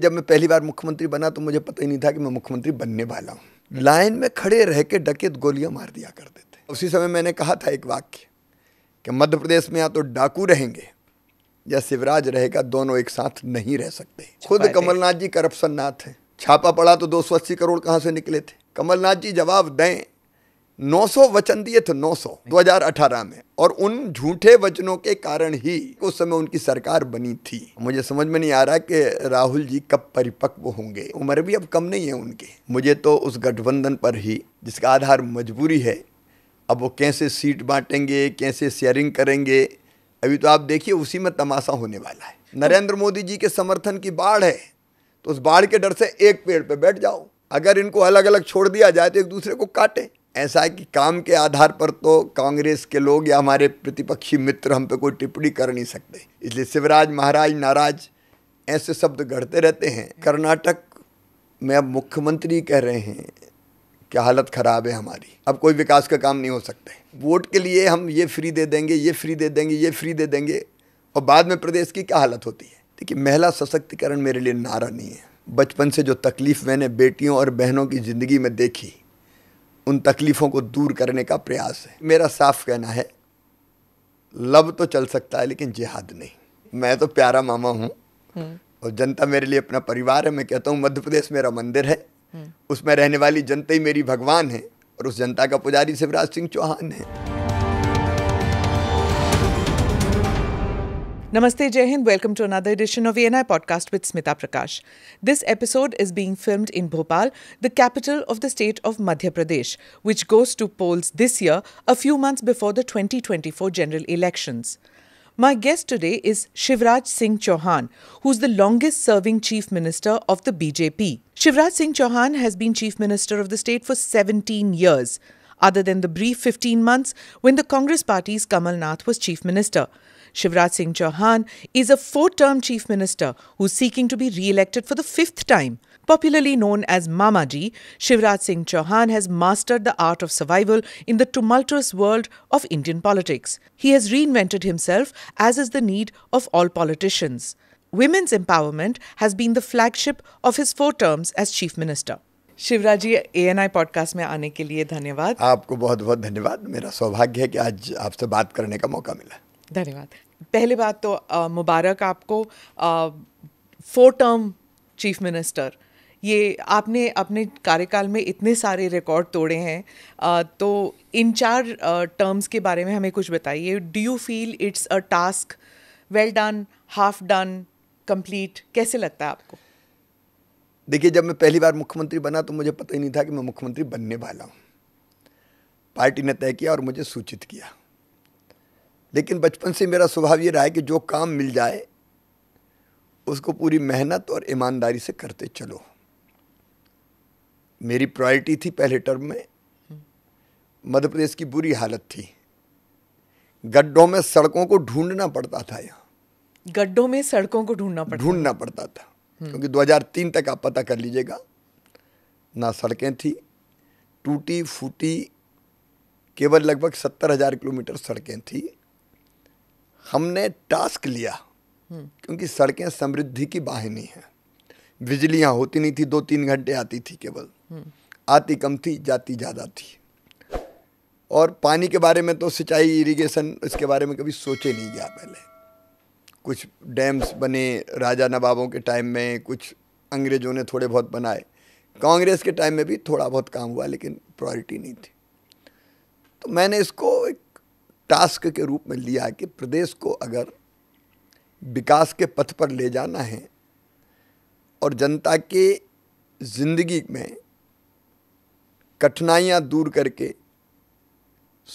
जब मैं पहली बार मुख्यमंत्री बना तो मुझे पता ही नहीं था कि मैं मुख्यमंत्री बनने वाला हूँ लाइन में खड़े रह के डकेत गोलियाँ मार दिया करते थे उसी समय मैंने कहा था एक वाक्य कि मध्य प्रदेश में या तो डाकू रहेंगे या शिवराज रहेगा दोनों एक साथ नहीं रह सकते खुद कमलनाथ जी करप्शन नाथ हैं छापा पड़ा तो दो करोड़ कहाँ से निकले थे कमलनाथ जी जवाब दें 900 वचन दिए थे 900 2018 में और उन झूठे वचनों के कारण ही उस समय उनकी सरकार बनी थी मुझे समझ में नहीं आ रहा कि राहुल जी कब परिपक्व होंगे उम्र भी अब कम नहीं है उनके मुझे तो उस गठबंधन पर ही जिसका आधार मजबूरी है अब वो कैसे सीट बांटेंगे कैसे शेयरिंग करेंगे अभी तो आप देखिए उसी में तमाशा होने वाला है नरेंद्र मोदी जी के समर्थन की बाढ़ है तो उस बाढ़ के डर से एक पेड़ पे बैठ जाओ अगर इनको अलग अलग छोड़ दिया जाए तो एक दूसरे को काटे ऐसा है कि काम के आधार पर तो कांग्रेस के लोग या हमारे प्रतिपक्षी मित्र हम पे कोई टिप्पणी कर नहीं सकते इसलिए शिवराज महाराज नाराज ऐसे शब्द गढ़ते रहते हैं कर्नाटक में अब मुख्यमंत्री कह रहे हैं कि हालत ख़राब है हमारी अब कोई विकास का काम नहीं हो सकता है वोट के लिए हम ये फ्री दे देंगे ये फ्री दे देंगे ये फ्री दे देंगे और बाद में प्रदेश की क्या हालत होती है देखिए महिला सशक्तिकरण मेरे लिए नारा नहीं है बचपन से जो तकलीफ़ मैंने बेटियों और बहनों की ज़िंदगी में देखी उन तकलीफ़ों को दूर करने का प्रयास है मेरा साफ कहना है लब तो चल सकता है लेकिन जिहाद नहीं मैं तो प्यारा मामा हूँ हम्म। और जनता मेरे लिए अपना परिवार है मैं कहता हूँ मध्य प्रदेश मेरा मंदिर है हम्म। उसमें रहने वाली जनता ही मेरी भगवान है और उस जनता का पुजारी शिवराज सिंह चौहान है Namaste Jai Welcome to another edition of ENI Podcast with Smita Prakash. This episode is being filmed in Bhopal, the capital of the state of Madhya Pradesh, which goes to polls this year, a few months before the 2024 general elections. My guest today is Shivraj Singh Chauhan, who's the longest serving chief minister of the BJP. Shivraj Singh Chauhan has been chief minister of the state for 17 years other than the brief 15 months when the Congress party's Kamal Nath was chief minister. Shivraj Singh Chauhan is a four term chief minister who's seeking to be re elected for the fifth time. Popularly known as Mamaji, Shivraj Singh Chauhan has mastered the art of survival in the tumultuous world of Indian politics. He has reinvented himself, as is the need of all politicians. Women's empowerment has been the flagship of his four terms as chief minister. Shivraj ji A N I podcast में आने के लिए धन्यवाद आपको बहुत बहुत धन्यवाद मेरा सौभाग्य है कि आज आपसे बात करने का मौका मिला धन्यवाद पहली बात तो मुबारक आपको फोर टर्म चीफ मिनिस्टर ये आपने अपने कार्यकाल में इतने सारे रिकॉर्ड तोड़े हैं आ, तो इन चार टर्म्स के बारे में हमें कुछ बताइए do you feel it's a task well done half done complete कैसे लगता है आपको देखिए जब मैं पहली बार मुख्यमंत्री बना तो मुझे पता ही नहीं था कि मैं मुख्यमंत्री बनने वाला हूँ पार्टी ने तय किया और मुझे सूचित किया लेकिन बचपन से मेरा स्वभाव ये रहा है कि जो काम मिल जाए उसको पूरी मेहनत और ईमानदारी से करते चलो मेरी प्रायोरिटी थी पहले टर्म में मध्य प्रदेश की बुरी हालत थी गड्ढों में सड़कों को ढूंढना पड़ता था यहाँ गड्ढों में सड़कों को ढूंढना पड़ता ढूंढना पड़ता था हम्म। क्योंकि 2003 तक आप पता कर लीजिएगा ना सड़कें थी टूटी फूटी केवल लगभग सत्तर हज़ार किलोमीटर सड़कें थी हमने टास्क लिया हम्म। क्योंकि सड़कें समृद्धि की बाहिनी हैं बिजलियाँ होती नहीं थी दो तीन घंटे आती थी केवल हम्म। आती कम थी जाती ज़्यादा थी और पानी के बारे में तो सिंचाई इरिगेशन इसके बारे में कभी सोचे नहीं गया पहले कुछ डैम्स बने राजा नवाबों के टाइम में कुछ अंग्रेज़ों ने थोड़े बहुत बनाए कांग्रेस के टाइम में भी थोड़ा बहुत काम हुआ लेकिन प्रायोरिटी नहीं थी तो मैंने इसको एक टास्क के रूप में लिया कि प्रदेश को अगर विकास के पथ पर ले जाना है और जनता के ज़िंदगी में कठिनाइयाँ दूर करके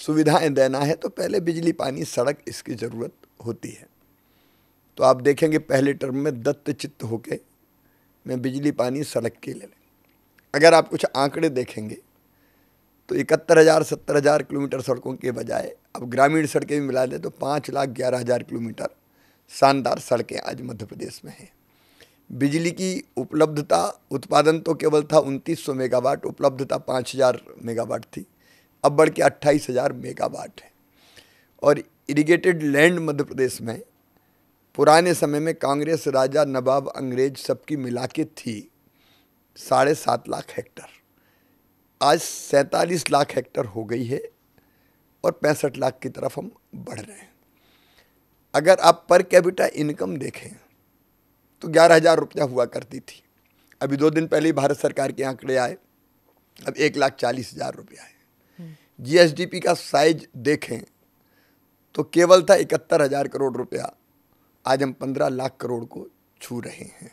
सुविधाएं देना है तो पहले बिजली पानी सड़क इसकी ज़रूरत होती है तो आप देखेंगे पहले टर्म में दत्त चित्त होके मैं बिजली पानी सड़क के ले लें अगर आप कुछ आंकड़े देखेंगे तो इकहत्तर हज़ार सत्तर हज़ार किलोमीटर सड़कों के बजाय अब ग्रामीण सड़कें भी मिला दें तो पाँच लाख ग्यारह हज़ार किलोमीटर शानदार सड़कें आज मध्य प्रदेश में हैं बिजली की उपलब्धता उत्पादन तो केवल था सौ मेगावाट उपलब्धता हज़ार मेगावाट थी अब बढ़ के हज़ार मेगावाट है और इरिगेटेड लैंड मध्य प्रदेश में पुराने समय में कांग्रेस राजा नवाब अंग्रेज सबकी मिला के थी साढ़े सात लाख हेक्टर आज सैंतालीस लाख हेक्टर हो गई है और पैंसठ लाख की तरफ हम बढ़ रहे हैं अगर आप पर कैपिटा इनकम देखें तो ग्यारह हज़ार रुपया हुआ करती थी अभी दो दिन पहले ही भारत सरकार के आंकड़े आए अब एक लाख चालीस हज़ार रुपया है हम्म। जीएसडीपी का साइज देखें तो केवल था इकहत्तर हज़ार करोड़ रुपया आज हम पंद्रह लाख करोड़ को छू रहे हैं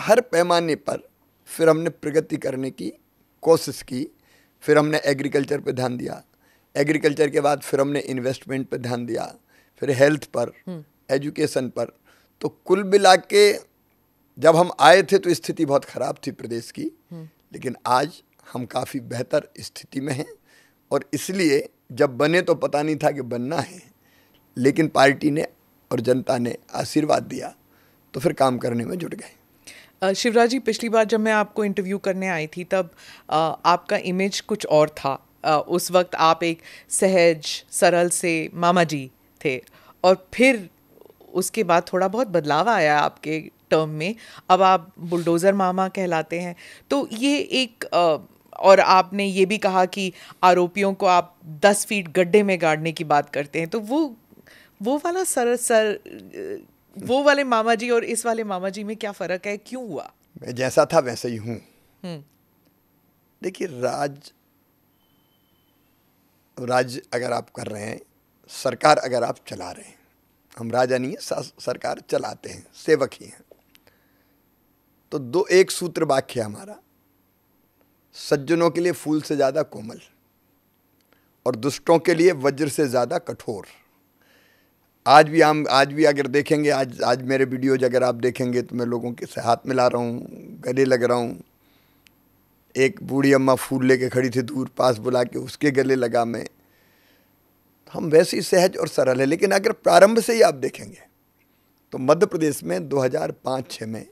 हर पैमाने पर फिर हमने प्रगति करने की कोशिश की फिर हमने एग्रीकल्चर पर ध्यान दिया एग्रीकल्चर के बाद फिर हमने इन्वेस्टमेंट पर ध्यान दिया फिर हेल्थ पर हम्म। एजुकेशन पर तो कुल मिला के जब हम आए थे तो स्थिति बहुत ख़राब थी प्रदेश की हम्म। लेकिन आज हम काफ़ी बेहतर स्थिति में हैं और इसलिए जब बने तो पता नहीं था कि बनना है लेकिन पार्टी ने और जनता ने आशीर्वाद दिया तो फिर काम करने में जुट गए शिवराज जी पिछली बार जब मैं आपको इंटरव्यू करने आई थी तब आपका इमेज कुछ और था उस वक्त आप एक सहज सरल से मामा जी थे और फिर उसके बाद थोड़ा बहुत बदलाव आया आपके टर्म में अब आप बुलडोज़र मामा कहलाते हैं तो ये एक और आपने ये भी कहा कि आरोपियों को आप दस फीट गड्ढे में गाड़ने की बात करते हैं तो वो वो वाला सर सर वो वाले मामा जी और इस वाले मामा जी में क्या फ़र्क है क्यों हुआ मैं जैसा था वैसे ही हूँ हम्म। देखिए राज राज अगर आप कर रहे हैं सरकार अगर आप चला रहे हैं हम राजा नहीं है सरकार चलाते हैं सेवक ही हैं तो दो एक सूत्र वाक्य हमारा सज्जनों के लिए फूल से ज़्यादा कोमल और दुष्टों के लिए वज्र से ज़्यादा कठोर आज भी हम आज भी अगर देखेंगे आज आज मेरे वीडियोज अगर आप देखेंगे तो मैं लोगों के से हाथ मिला रहा हूँ गले लग रहा हूँ एक बूढ़ी अम्मा फूल लेके खड़ी थी दूर पास बुला के उसके गले लगा मैं हम वैसे ही सहज और सरल है लेकिन अगर प्रारंभ से ही आप देखेंगे तो मध्य प्रदेश में 2005 हज़ार में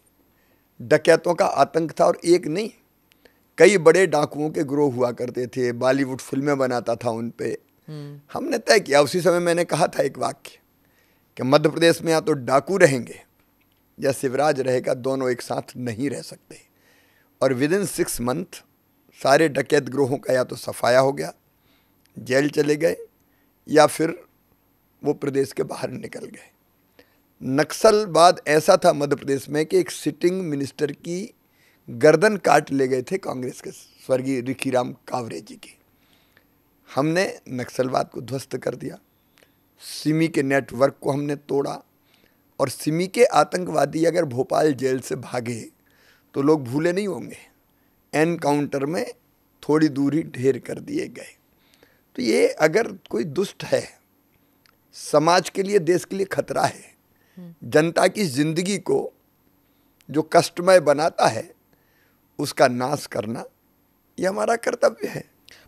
डकैतों का आतंक था और एक नहीं कई बड़े डाकुओं के ग्रोह हुआ करते थे बॉलीवुड फिल्में बनाता था उन पर हम्म। हमने तय किया उसी समय मैंने कहा था एक वाक्य कि मध्य प्रदेश में या तो डाकू रहेंगे या शिवराज रहेगा दोनों एक साथ नहीं रह सकते और विद इन सिक्स मंथ सारे डकैत ग्रोहों का या तो सफाया हो गया जेल चले गए या फिर वो प्रदेश के बाहर निकल गए नक्सलवाद ऐसा था मध्य प्रदेश में कि एक सिटिंग मिनिस्टर की गर्दन काट ले गए थे कांग्रेस के स्वर्गीय रिखीराम कावरे जी की हमने नक्सलवाद को ध्वस्त कर दिया सिमी के नेटवर्क को हमने तोड़ा और सिमी के आतंकवादी अगर भोपाल जेल से भागे तो लोग भूले नहीं होंगे एनकाउंटर में थोड़ी दूरी ढेर कर दिए गए तो ये अगर कोई दुष्ट है समाज के लिए देश के लिए खतरा है हम्म। जनता की जिंदगी को जो कष्टमय बनाता है उसका नाश करना ये हमारा कर्तव्य है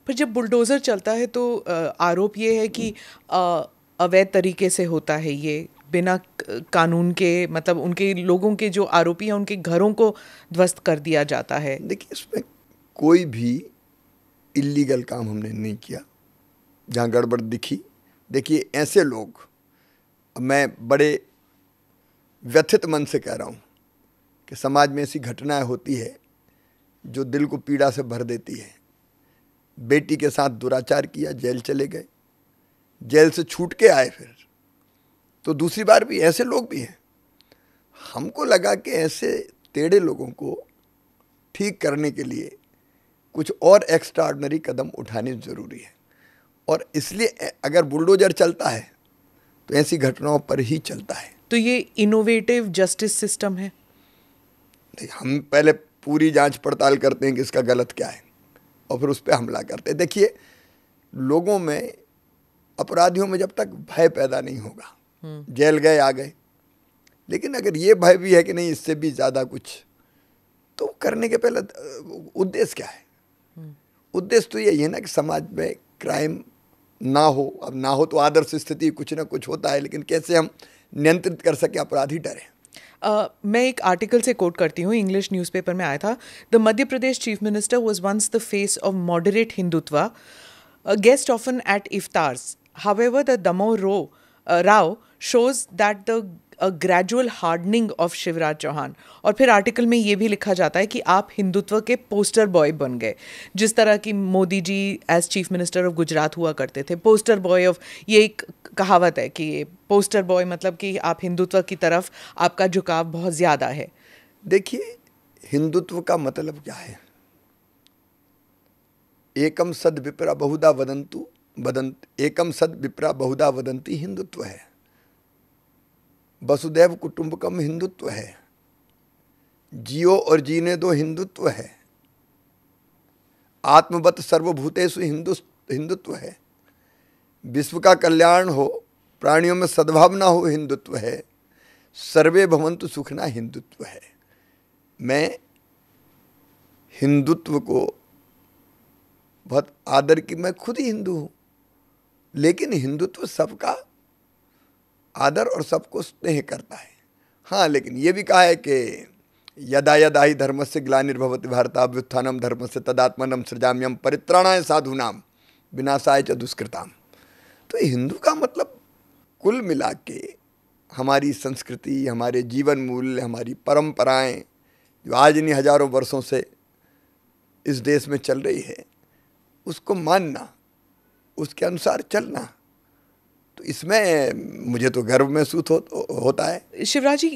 पर जब बुलडोज़र चलता है तो आरोप ये है कि आ, अवैध तरीके से होता है ये बिना कानून के मतलब उनके लोगों के जो आरोपी हैं उनके घरों को ध्वस्त कर दिया जाता है देखिए इसमें कोई भी इलीगल काम हमने नहीं किया जहाँ गड़बड़ दिखी देखिए ऐसे लोग मैं बड़े व्यथित मन से कह रहा हूँ कि समाज में ऐसी घटनाएं होती है जो दिल को पीड़ा से भर देती है बेटी के साथ दुराचार किया जेल चले गए जेल से छूट के आए फिर तो दूसरी बार भी ऐसे लोग भी हैं हमको लगा कि ऐसे टेढ़े लोगों को ठीक करने के लिए कुछ और एक्स्ट्राऑर्डनरी कदम उठाने ज़रूरी है और इसलिए अगर बुलडोजर चलता है तो ऐसी घटनाओं पर ही चलता है तो ये इनोवेटिव जस्टिस सिस्टम है हम पहले पूरी जांच पड़ताल करते हैं कि इसका गलत क्या है और फिर उस पर हमला करते हैं देखिए लोगों में अपराधियों में जब तक भय पैदा नहीं होगा हम्म। जेल गए आ गए लेकिन अगर ये भय भी है कि नहीं इससे भी ज़्यादा कुछ तो करने के पहले उद्देश्य क्या है हम्म। उद्देश्य तो यही है ना कि समाज में क्राइम ना हो अब ना हो तो आदर्श स्थिति कुछ ना कुछ होता है लेकिन कैसे हम नियंत्रित कर सके अपराधी डरे Uh, मैं एक आर्टिकल से कोट करती हूँ इंग्लिश न्यूज़पेपर में आया था the Madhya Pradesh chief minister was once the face of moderate Hindutva guest often at iftars However, the Damo row, uh, Rao shows that the gradual hardening of Shivraj Chouhan और फिर आर्टिकल में ये भी लिखा जाता है कि आप हिंदुत्व के पोस्टर बॉय बन गए जिस तरह की Modi ji as chief minister of Gujarat हुआ करते थे पोस्टर बॉय ऑफ ये एक कहावत है कि पोस्टर बॉय मतलब कि आप हिंदुत्व की तरफ आपका झुकाव बहुत ज़्यादा है देखिए हिंदुत्व का मतलब क्या है एकम सद विपरा बहुधा वदंतु वदन एकम सद विप्रा बहुधा वदंती हिंदुत्व है वसुदेव कुटुंबकम हिंदुत्व है जियो और जीने दो हिंदुत्व है आत्मवत सर्वभूतेषु हिंदु हिंदुत्व है विश्व का कल्याण हो प्राणियों में सद्भावना हो हिंदुत्व है सर्वे भवंतु सुखना हिंदुत्व है मैं हिंदुत्व को बहुत आदर की मैं खुद ही हिंदू हूँ लेकिन हिंदुत्व सबका आदर और सबको स्नेह करता है हाँ लेकिन ये भी कहा है कि यदा यदा ही धर्म से ग्लानिर्भवति भारताभ्युत्थानम धर्म से तदात्मनम सृजाम्यम परित्राणाय साधुनाम विनाशाय च दुष्कृताम तो हिंदू का मतलब कुल मिला के हमारी संस्कृति हमारे जीवन मूल्य हमारी परंपराएं जो आज इन्हीं हजारों वर्षों से इस देश में चल रही है उसको मानना उसके अनुसार चलना तो इसमें मुझे तो गर्व महसूस हो, होता है शिवराज जी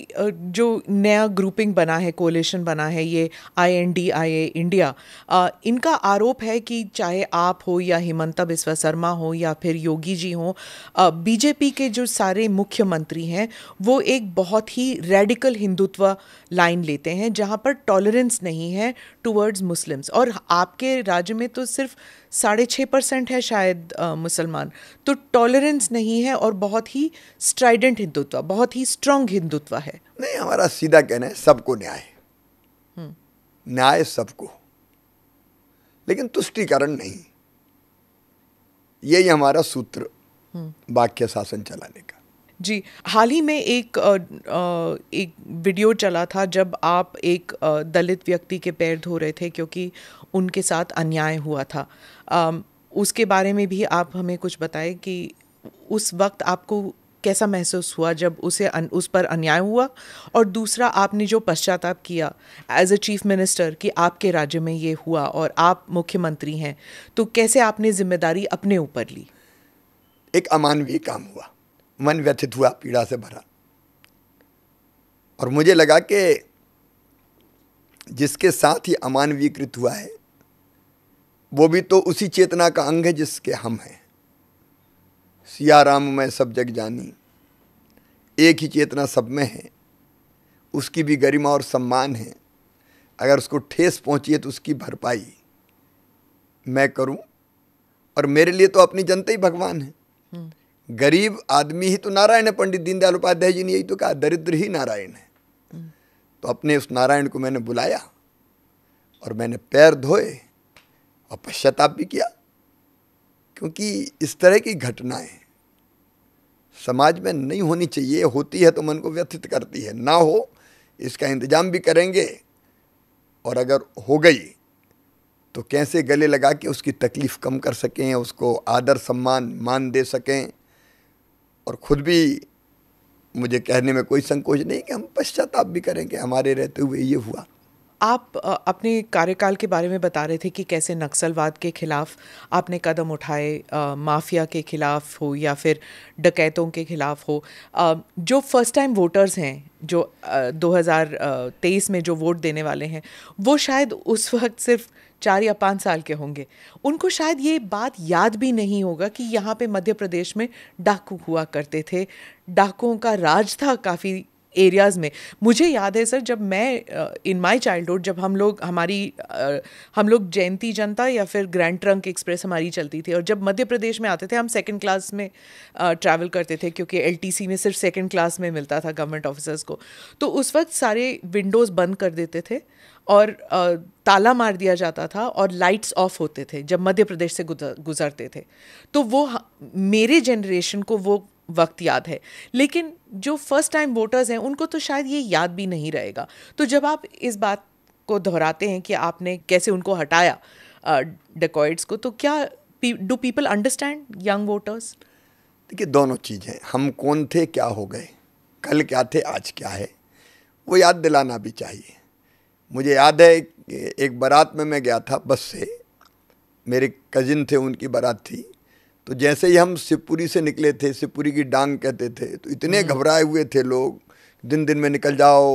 जो नया ग्रुपिंग बना है कोलेशन बना है ये I N D I A India इनका आरोप है कि चाहे आप हो या हिमंता बिस्वा शर्मा हो या फिर योगी जी हो बीजेपी के जो सारे मुख्यमंत्री हैं वो एक बहुत ही रेडिकल हिंदुत्व लाइन लेते हैं जहाँ पर टॉलरेंस नहीं है टूवर्ड्स मुस्लिम्स और आपके राज्य में तो सिर्फ साढ़े छः परसेंट है शायद मुसलमान तो टॉलरेंस नहीं है और बहुत ही स्ट्राइडेंट हिंदुत्व बहुत ही स्ट्रांग हिंदुत्व है नहीं हमारा सीधा कहना है सबको न्याय हम्म। न्याय सबको लेकिन तुष्टिकरण नहीं यही हमारा सूत्र हम्म। वाक्य शासन चलाने का जी हाल ही में एक आ, एक वीडियो चला था जब आप एक दलित व्यक्ति के पैर धो रहे थे क्योंकि उनके साथ अन्याय हुआ था Um, उसके बारे में भी आप हमें कुछ बताएं कि उस वक्त आपको कैसा महसूस हुआ जब उसे अन, उस पर अन्याय हुआ और दूसरा आपने जो पश्चाताप किया एज अ चीफ मिनिस्टर कि आपके राज्य में ये हुआ और आप मुख्यमंत्री हैं तो कैसे आपने जिम्मेदारी अपने ऊपर ली एक अमानवीय काम हुआ मन व्यथित हुआ पीड़ा से भरा और मुझे लगा कि जिसके साथ ही अमानवीकृत हुआ है वो भी तो उसी चेतना का अंग है जिसके हम हैं सिया राम मैं सब जग जानी एक ही चेतना सब में है उसकी भी गरिमा और सम्मान है अगर उसको ठेस पहुंची है तो उसकी भरपाई मैं करूं और मेरे लिए तो अपनी जनता ही भगवान है हम्म। गरीब आदमी ही तो नारायण है पंडित दीनदयाल उपाध्याय जी ने यही तो कहा दरिद्र ही नारायण है हम्म। तो अपने उस नारायण को मैंने बुलाया और मैंने पैर धोए और पश्चाताप भी किया क्योंकि इस तरह की घटनाएं समाज में नहीं होनी चाहिए होती है तो मन को व्यथित करती है ना हो इसका इंतजाम भी करेंगे और अगर हो गई तो कैसे गले लगा के उसकी तकलीफ़ कम कर सकें उसको आदर सम्मान मान दे सकें और ख़ुद भी मुझे कहने में कोई संकोच नहीं कि हम पश्चाताप भी करेंगे हमारे रहते हुए ये हुआ आप अपने कार्यकाल के बारे में बता रहे थे कि कैसे नक्सलवाद के खिलाफ आपने कदम उठाए माफिया के खिलाफ हो या फिर डकैतों के खिलाफ हो आ, जो फर्स्ट टाइम वोटर्स हैं जो आ, 2023 में जो वोट देने वाले हैं वो शायद उस वक्त सिर्फ चार या पाँच साल के होंगे उनको शायद ये बात याद भी नहीं होगा कि यहाँ पे मध्य प्रदेश में डाकू हुआ करते थे डाकुओं का राज था काफ़ी एरियाज़ में मुझे याद है सर जब मैं इन माय चाइल्डहुड जब हम लोग हमारी uh, हम लोग जयंती जनता या फिर ग्रैंड ट्रंक एक्सप्रेस हमारी चलती थी और जब मध्य प्रदेश में आते थे हम सेकंड क्लास में ट्रैवल uh, करते थे क्योंकि एलटीसी में सिर्फ सेकंड क्लास में मिलता था गवर्नमेंट ऑफिसर्स को तो उस वक्त सारे विंडोज़ बंद कर देते थे और uh, ताला मार दिया जाता था और लाइट्स ऑफ होते थे जब मध्य प्रदेश से गुजरते थे तो वो मेरे जनरेशन को वो वक्त याद है लेकिन जो फर्स्ट टाइम वोटर्स हैं उनको तो शायद ये याद भी नहीं रहेगा तो जब आप इस बात को दोहराते हैं कि आपने कैसे उनको हटाया डकॉइड्स को तो क्या do people understand young voters देखिए दोनों चीज़ें हम कौन थे क्या हो गए कल क्या थे आज क्या है वो याद दिलाना भी चाहिए मुझे याद है एक बारात में मैं गया था बस से मेरे कज़िन थे उनकी बारात थी तो जैसे ही हम शिवपुरी से निकले थे शिवपुरी की डांग कहते थे तो इतने हम्म। घबराए हुए थे लोग दिन दिन में निकल जाओ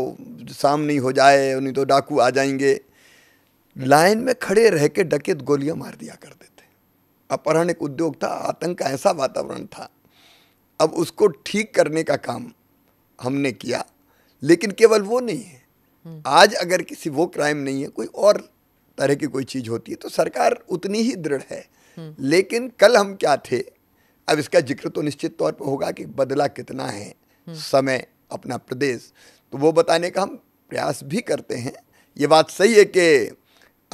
शाम नहीं हो जाए नहीं तो डाकू आ जाएंगे लाइन में खड़े रह के डकेत गोलियां मार दिया करते थे अपहरण एक उद्योग था आतंक का ऐसा वातावरण था अब उसको ठीक करने का काम हमने किया लेकिन केवल वो नहीं है हम्म। आज अगर किसी वो क्राइम नहीं है कोई और तरह की कोई चीज़ होती है तो सरकार उतनी ही दृढ़ है लेकिन कल हम क्या थे अब इसका जिक्र तो निश्चित तौर पर होगा कि बदला कितना है समय अपना प्रदेश तो वो बताने का हम प्रयास भी करते हैं ये बात सही है कि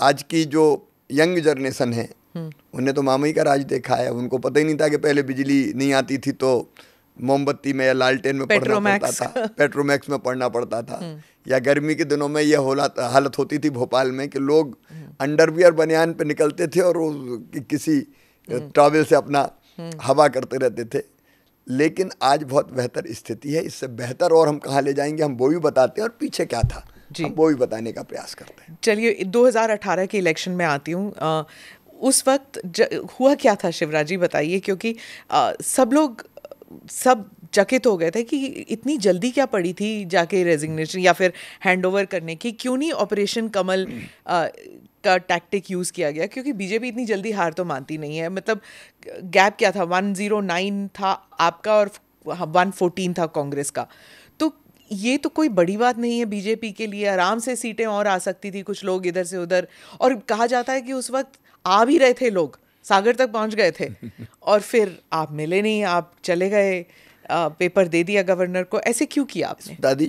आज की जो यंग जनरेशन है उन्हें तो मामा का राज देखा है उनको पता ही नहीं था कि पहले बिजली नहीं आती थी तो मोमबत्ती में या लालटेन में पढ़ना पड़ता था पेट्रोमैक्स में पढ़ना पड़ता था या गर्मी के दिनों में यह हालत होती थी भोपाल में कि लोग अंडरवियर बनियान पे निकलते थे और किसी हम्म। ट्रैवल से अपना हम्म। हवा करते रहते थे लेकिन आज बहुत बेहतर स्थिति है इससे बेहतर और हम कहाँ ले जाएंगे हम वो भी बताते हैं और पीछे क्या था जी वो भी बताने का प्रयास करते हैं चलिए 2018 के इलेक्शन में आती हूँ उस वक्त हुआ क्या था शिवराज जी बताइए क्योंकि आ, सब लोग सब चकित हो गए थे कि इतनी जल्दी क्या पड़ी थी जाके रेजिग्नेशन या फिर हैंडओवर करने की क्यों नहीं ऑपरेशन कमल आ, हम्म। का टैक्टिक यूज़ किया गया क्योंकि बीजेपी इतनी जल्दी हार तो मानती नहीं है मतलब गैप क्या था वन जीरो नाइन था आपका और वन फोर्टीन था कांग्रेस का तो ये तो कोई बड़ी बात नहीं है बीजेपी के लिए आराम से सीटें और आ सकती थी कुछ लोग इधर से उधर और कहा जाता है कि उस वक्त आ भी रहे थे लोग सागर तक पहुंच गए थे और फिर आप मिले नहीं आप चले गए आ, पेपर दे दिया गवर्नर को ऐसे क्यों किया आपने दादी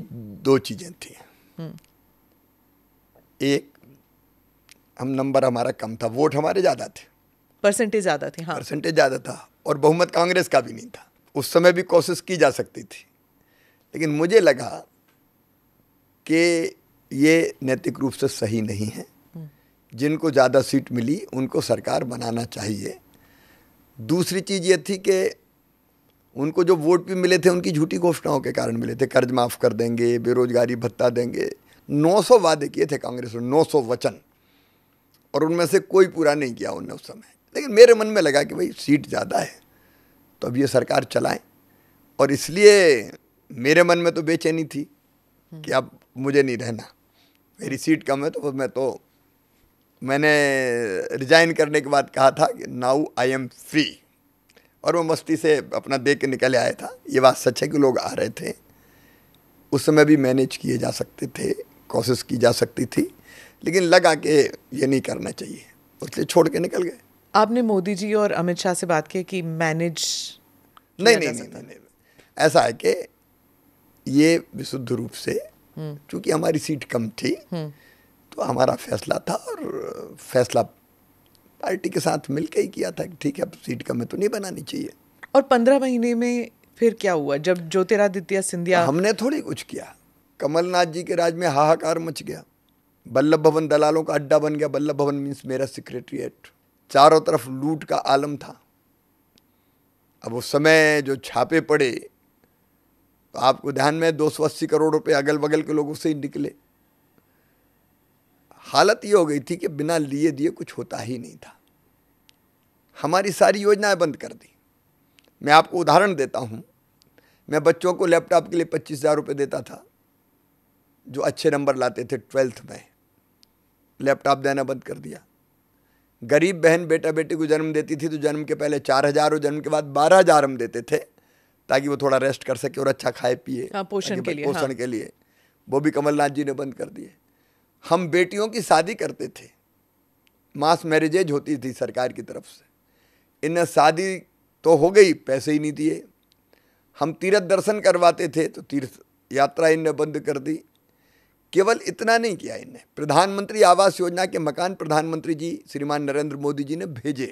दो चीज़ें थी हम्म। एक हम नंबर हमारा कम था वोट हमारे ज़्यादा थे परसेंटेज ज़्यादा थे हाँ परसेंटेज ज़्यादा था और बहुमत कांग्रेस का भी नहीं था उस समय भी कोशिश की जा सकती थी लेकिन मुझे लगा कि ये नैतिक रूप से सही नहीं है हम्म। जिनको ज़्यादा सीट मिली उनको सरकार बनाना चाहिए दूसरी चीज़ ये थी कि उनको जो वोट भी मिले थे उनकी झूठी घोषणाओं के कारण मिले थे कर्ज माफ़ कर देंगे बेरोजगारी भत्ता देंगे 900 वादे किए थे कांग्रेस ने 900 वचन और उनमें से कोई पूरा नहीं किया उनने उस समय लेकिन मेरे मन में लगा कि भाई सीट ज़्यादा है तो अब ये सरकार चलाएं और इसलिए मेरे मन में तो बेचैनी थी कि अब मुझे नहीं रहना मेरी सीट कम है तो मैं तो मैंने रिजाइन करने के बाद कहा था कि नाउ आई एम फ्री और वो मस्ती से अपना देख के निकल आया था ये बात सच है कि लोग आ रहे थे उस समय भी मैनेज किए जा सकते थे कोशिश की जा सकती थी लेकिन लगा के ये नहीं करना चाहिए इसलिए छोड़ के निकल गए आपने मोदी जी और अमित शाह से बात की कि मैनेज नहीं नहीं, नहीं नहीं नहीं ऐसा है कि ये विशुद्ध रूप से क्योंकि हम्म। हमारी सीट कम थी हम्म। तो हमारा फैसला था और फैसला पार्टी के साथ मिलकर ही किया था कि ठीक है अब सीट कम है तो नहीं बनानी चाहिए और पंद्रह महीने में फिर क्या हुआ जब ज्योतिरादित्य सिंधिया हमने थोड़ी कुछ किया कमलनाथ जी के राज में हाहाकार मच गया बल्लभ भवन दलालों का अड्डा बन गया बल्लभ भवन मीन्स मेरा सिक्रेटरीट चारों तरफ लूट का आलम था अब उस समय जो छापे पड़े तो आपको ध्यान में दो सौ अस्सी करोड़ रुपए अगल बगल के लोगों से ही निकले हालत ये हो गई थी कि बिना लिए दिए कुछ होता ही नहीं था हमारी सारी योजनाएं बंद कर दी मैं आपको उदाहरण देता हूँ मैं बच्चों को लैपटॉप के लिए पच्चीस हज़ार रुपये देता था जो अच्छे नंबर लाते थे ट्वेल्थ में लैपटॉप देना बंद कर दिया गरीब बहन बेटा बेटी को जन्म देती थी तो जन्म के पहले चार हज़ार और जन्म के बाद बारह हज़ार हम देते थे ताकि वो थोड़ा रेस्ट कर सके और अच्छा खाए पिए हाँ, पोषण के लिए पोषण हाँ। के लिए वो भी कमलनाथ जी ने बंद कर दिए हम बेटियों की शादी करते थे मास मैरिजेज होती थी सरकार की तरफ से इनने शादी तो हो गई पैसे ही नहीं दिए हम तीर्थ दर्शन करवाते थे तो तीर्थ यात्रा इनने बंद कर दी केवल इतना नहीं किया इनने प्रधानमंत्री आवास योजना के मकान प्रधानमंत्री जी श्रीमान नरेंद्र मोदी जी ने भेजे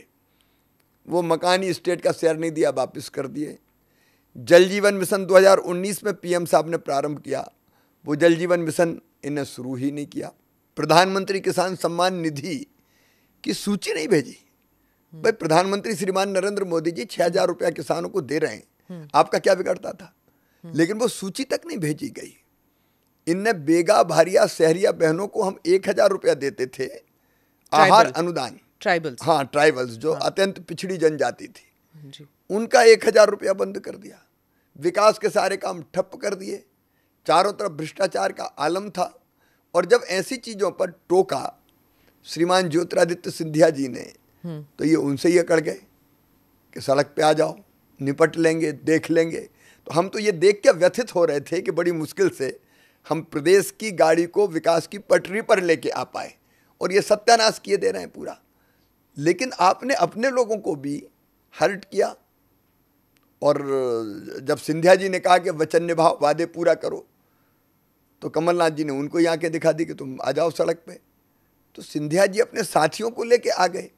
वो मकान ही स्टेट का शेयर नहीं दिया वापस कर दिए जल जीवन मिशन 2019 में पीएम साहब ने प्रारंभ किया वो जल जीवन मिशन इन्हें शुरू ही नहीं किया प्रधानमंत्री किसान सम्मान निधि की सूची नहीं भेजी हम्म। भाई प्रधानमंत्री श्रीमान नरेंद्र मोदी जी छः हज़ार रुपया किसानों को दे रहे हैं हम्म। आपका क्या बिगड़ता था हम्म। लेकिन वो सूची तक नहीं भेजी गई इनने बेगा भारिया सहरिया बहनों को हम एक हजार रुपया देते थे आहार अनुदान ट्राइबल्स हाँ ट्राइबल्स जो हाँ। अत्यंत पिछड़ी जनजाति थी जी। उनका एक हजार रुपया बंद कर दिया विकास के सारे काम ठप कर दिए चारों तरफ भ्रष्टाचार का आलम था और जब ऐसी चीज़ों पर टोका श्रीमान ज्योतिरादित्य सिंधिया जी ने हम्म। तो ये उनसे ही अकड़ गए कि सड़क पे आ जाओ निपट लेंगे देख लेंगे तो हम तो ये देख के व्यथित हो रहे थे कि बड़ी मुश्किल से हम प्रदेश की गाड़ी को विकास की पटरी पर लेके आ पाए और ये सत्यानाश किए दे रहे हैं पूरा लेकिन आपने अपने लोगों को भी हर्ट किया और जब सिंधिया जी ने कहा कि वचन निभाओ वादे पूरा करो तो कमलनाथ जी ने उनको ही आके दिखा दी कि तुम आ जाओ सड़क पे तो सिंधिया जी अपने साथियों को लेके आ गए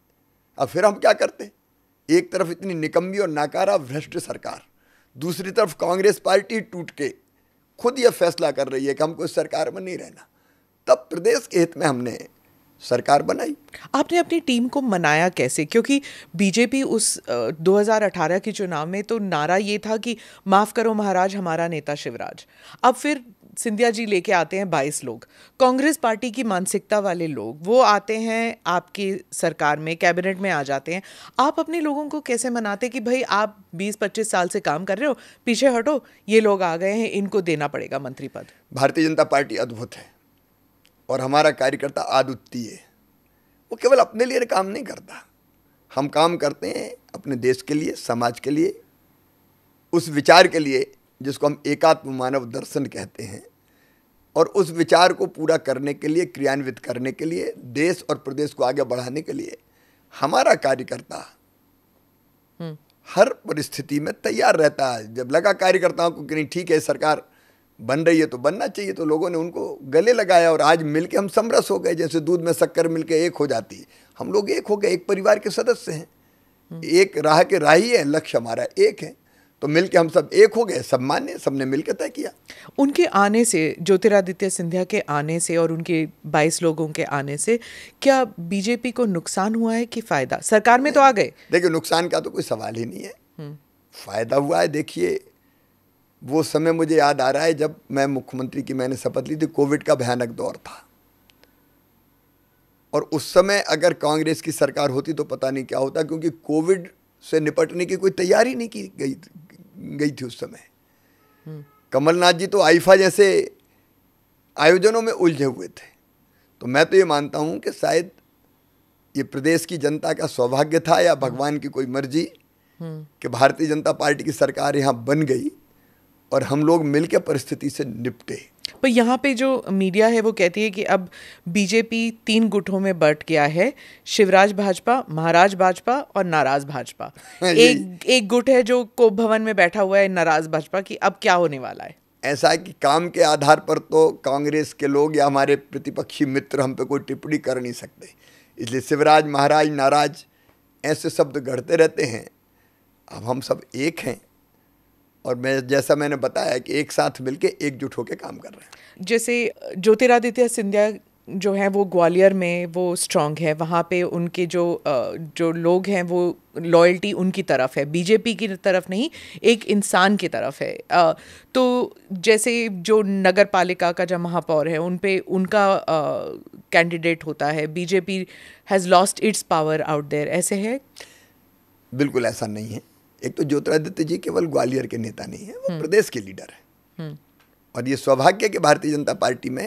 अब फिर हम क्या करते एक तरफ इतनी निकम्बी और नाकारा भ्रष्ट सरकार दूसरी तरफ कांग्रेस पार्टी टूट के खुद ये फैसला कर रही है कि हमको सरकार में नहीं रहना तब प्रदेश के हित में हमने सरकार बनाई आपने अपनी टीम को मनाया कैसे क्योंकि बीजेपी उस 2018 के चुनाव में तो नारा ये था कि माफ़ करो महाराज हमारा नेता शिवराज अब फिर सिंधिया जी लेके आते हैं बाईस लोग कांग्रेस पार्टी की मानसिकता वाले लोग वो आते हैं आपकी सरकार में कैबिनेट में आ जाते हैं आप अपने लोगों को कैसे मनाते कि भाई आप बीस पच्चीस साल से काम कर रहे हो पीछे हटो ये लोग आ गए हैं इनको देना पड़ेगा मंत्री पद भारतीय जनता पार्टी अद्भुत है और हमारा कार्यकर्ता आदुत्तीय है वो केवल अपने लिए काम नहीं करता हम काम करते हैं अपने देश के लिए समाज के लिए उस विचार के लिए जिसको हम एकात्म मानव दर्शन कहते हैं और उस विचार को पूरा करने के लिए क्रियान्वित करने के लिए देश और प्रदेश को आगे बढ़ाने के लिए हमारा कार्यकर्ता हम्म। हर परिस्थिति में तैयार रहता है जब लगा कार्यकर्ताओं को कि नहीं ठीक है सरकार बन रही है तो बनना चाहिए तो लोगों ने उनको गले लगाया और आज मिलके हम समरस हो गए जैसे दूध में शक्कर मिलके एक हो जाती है हम लोग एक हो गए एक परिवार के सदस्य हैं हम्म। एक राह के राही है लक्ष्य हमारा एक है तो मिलके हम सब एक हो गए सब मान्य सबने मिलकर तय किया उनके आने से ज्योतिरादित्य सिंधिया के आने से और उनके 22 लोगों के आने से क्या बीजेपी को नुकसान हुआ है कि फायदा सरकार में तो आ गए देखिए नुकसान का तो कोई सवाल ही नहीं है हम्म। फायदा हुआ है देखिए वो समय मुझे याद आ रहा है जब मैं मुख्यमंत्री की मैंने शपथ ली थी कोविड का भयानक दौर था और उस समय अगर कांग्रेस की सरकार होती तो पता नहीं क्या होता क्योंकि कोविड से निपटने की कोई तैयारी नहीं की गई गई थी उस समय कमलनाथ जी तो आइफा जैसे आयोजनों में उलझे हुए थे तो मैं तो ये मानता हूँ कि शायद ये प्रदेश की जनता का सौभाग्य था या भगवान की कोई मर्जी कि भारतीय जनता पार्टी की सरकार यहाँ बन गई और हम लोग मिलकर परिस्थिति से निपटे पर यहाँ पे जो मीडिया है वो कहती है कि अब बीजेपी तीन गुटों में बट गया है शिवराज भाजपा महाराज भाजपा और नाराज भाजपा हाँ एक एक गुट है जो को भवन में बैठा हुआ है नाराज भाजपा की अब क्या होने वाला है ऐसा है कि काम के आधार पर तो कांग्रेस के लोग या हमारे प्रतिपक्षी मित्र हम पे कोई टिप्पणी कर नहीं सकते इसलिए शिवराज महाराज नाराज ऐसे शब्द गढ़ते रहते हैं अब हम सब एक हैं और मैं जैसा मैंने बताया कि एक साथ मिलके एकजुट होकर काम कर रहे हैं जैसे ज्योतिरादित्य सिंधिया जो है वो ग्वालियर में वो स्ट्रांग है वहाँ पे उनके जो जो लोग हैं वो लॉयल्टी उनकी तरफ है बीजेपी की तरफ नहीं एक इंसान की तरफ है तो जैसे जो नगर पालिका का जो महापौर है उन पे उनका कैंडिडेट होता है BJP has lost its power out there ऐसे है बिल्कुल ऐसा नहीं है एक तो ज्योतिरादित्य जी केवल ग्वालियर के नेता नहीं है वो हम्म। प्रदेश के लीडर है हम्म। और ये सौभाग्य के भारतीय जनता पार्टी में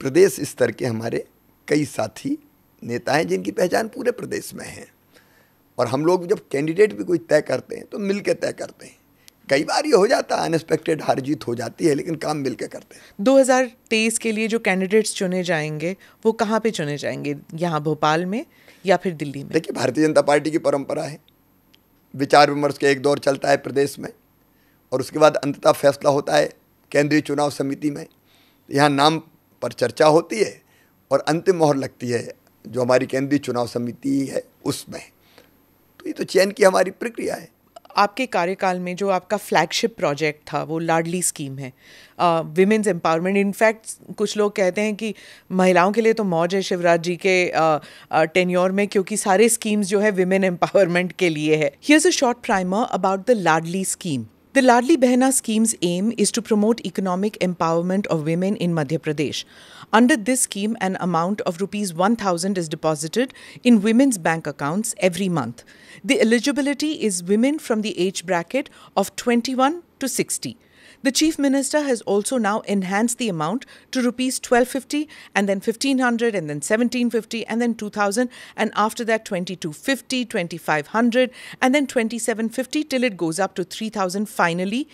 प्रदेश स्तर के हमारे कई साथी नेता हैं जिनकी पहचान पूरे प्रदेश में है और हम लोग जब कैंडिडेट भी कोई तय करते हैं तो मिल तय करते हैं कई बार ये हो जाता है अनएक्सपेक्टेड हार जीत हो जाती है लेकिन काम मिलकर करते हैं 2023 के लिए जो कैंडिडेट्स चुने जाएंगे वो कहाँ पे चुने जाएंगे यहाँ भोपाल में या फिर दिल्ली में देखिए भारतीय जनता पार्टी की परंपरा है विचार विमर्श का एक दौर चलता है प्रदेश में और उसके बाद अंततः फैसला होता है केंद्रीय चुनाव समिति में यहाँ नाम पर चर्चा होती है और अंतिम मोहर लगती है जो हमारी केंद्रीय चुनाव समिति है उसमें तो ये तो चयन की हमारी प्रक्रिया है आपके कार्यकाल में जो आपका फ्लैगशिप प्रोजेक्ट था वो लाडली स्कीम है विमेंस एम्पावरमेंट इनफैक्ट कुछ लोग कहते हैं कि महिलाओं के लिए तो मौज है शिवराज जी के टेन्योर में क्योंकि सारे स्कीम्स जो है विमेन एम्पावरमेंट के लिए है here's a short primer about the Ladli scheme The Ladli Behna scheme's aim is to promote economic empowerment of women in Madhya Pradesh. Under this scheme, an amount of rupees 1000 is deposited in women's bank accounts every month. The eligibility is women from the age bracket of 21 to 60. The Chief Minister has also now enhanced the amount to rupees 1250 and then 1500 and then 1750 and then 2000 and after that 2250, 2500 and then 2750 till it goes up to 3000 finally.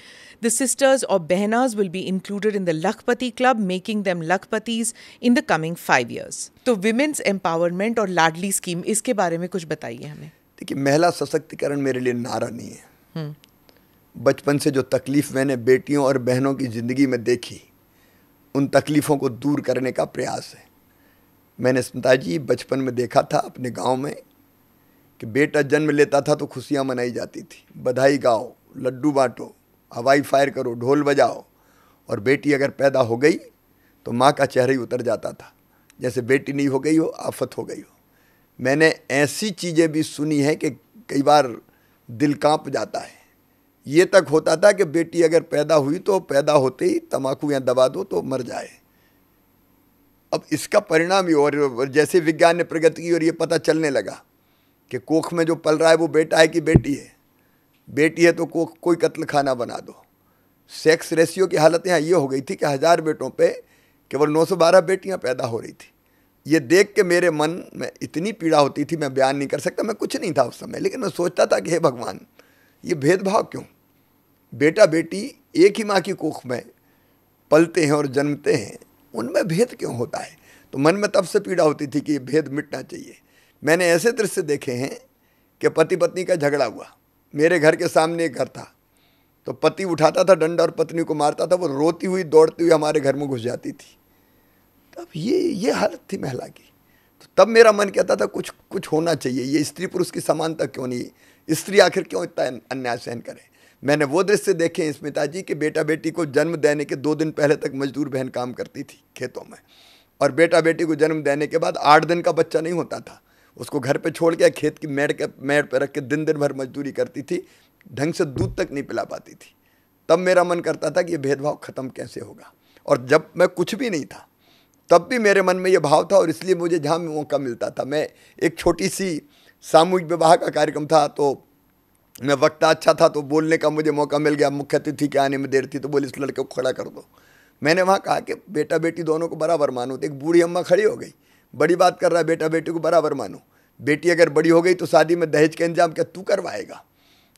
The sisters or behenas will be included in the Lakhpati club making them Lakhpatis in the coming 5 years. So, women's empowerment or Ladli scheme इसके बारे में कुछ देखिए महिला सशक्तिकरण मेरे लिए नारा नहीं है हम्म। बचपन से जो तकलीफ मैंने बेटियों और बहनों की ज़िंदगी में देखी उन तकलीफ़ों को दूर करने का प्रयास है मैंने स्मिता जी बचपन में देखा था अपने गांव में कि बेटा जन्म लेता था तो खुशियां मनाई जाती थी बधाई गाओ लड्डू बांटो हवाई फायर करो ढोल बजाओ और बेटी अगर पैदा हो गई तो माँ का चेहरा ही उतर जाता था जैसे बेटी नहीं हो गई हो आफत हो गई हो मैंने ऐसी चीज़ें भी सुनी हैं कि कई बार दिल कांप जाता है ये तक होता था कि बेटी अगर पैदा हुई तो पैदा होते ही तम्बाकू या दबा दो तो मर जाए अब इसका परिणाम ही और जैसे विज्ञान ने प्रगति की और ये पता चलने लगा कि कोख में जो पल रहा है वो बेटा है कि बेटी है बेटी है तो कोख कोई कत्ल खाना बना दो सेक्स रेशियो की हालत यहाँ ये हो गई थी कि हज़ार बेटों पे केवल 912 बेटियाँ पैदा हो रही थी ये देख के मेरे मन में इतनी पीड़ा होती थी मैं बयान नहीं कर सकता मैं कुछ नहीं था उस समय लेकिन मैं सोचता था कि हे भगवान ये भेदभाव क्यों बेटा बेटी एक ही माँ की कोख में पलते हैं और जन्मते हैं उनमें भेद क्यों होता है तो मन में तब से पीड़ा होती थी कि ये भेद मिटना चाहिए मैंने ऐसे दृश्य देखे हैं कि पति पत्नी का झगड़ा हुआ मेरे घर के सामने एक घर था तो पति उठाता था डंडा और पत्नी को मारता था वो रोती हुई दौड़ती हुई हमारे घर में घुस जाती थी अब ये ये हालत थी महिला की तो तब मेरा मन कहता था कुछ कुछ होना चाहिए ये स्त्री पुरुष की समानता क्यों नहीं स्त्री आखिर क्यों इतना अन्याय सहन करें मैंने वो दृश्य देखे हैं स्मिता जी कि बेटा बेटी को जन्म देने के दो दिन पहले तक मजदूर बहन काम करती थी खेतों में और बेटा बेटी को जन्म देने के बाद आठ दिन का बच्चा नहीं होता था उसको घर पे छोड़ के खेत की मेड़ के मेड़ पे रख के दिन दिन भर मजदूरी करती थी ढंग से दूध तक नहीं पिला पाती थी तब मेरा मन करता था कि ये भेदभाव ख़त्म कैसे होगा और जब मैं कुछ भी नहीं था तब भी मेरे मन में ये भाव था और इसलिए मुझे जहाँ मौका मिलता था मैं एक छोटी सी सामूहिक विवाह का कार्यक्रम था तो मैं वक्ता अच्छा था तो बोलने का मुझे मौका मिल गया मुख्य अतिथि के आने में देर थी तो बोले इस लड़के को खड़ा कर दो मैंने वहाँ कहा कि बेटा बेटी दोनों को बराबर मानो तो एक बूढ़ी अम्मा खड़ी हो गई बड़ी बात कर रहा है बेटा बेटी को बराबर मानो बेटी अगर बड़ी हो गई तो शादी में दहेज के इंजाम क्या तू करवाएगा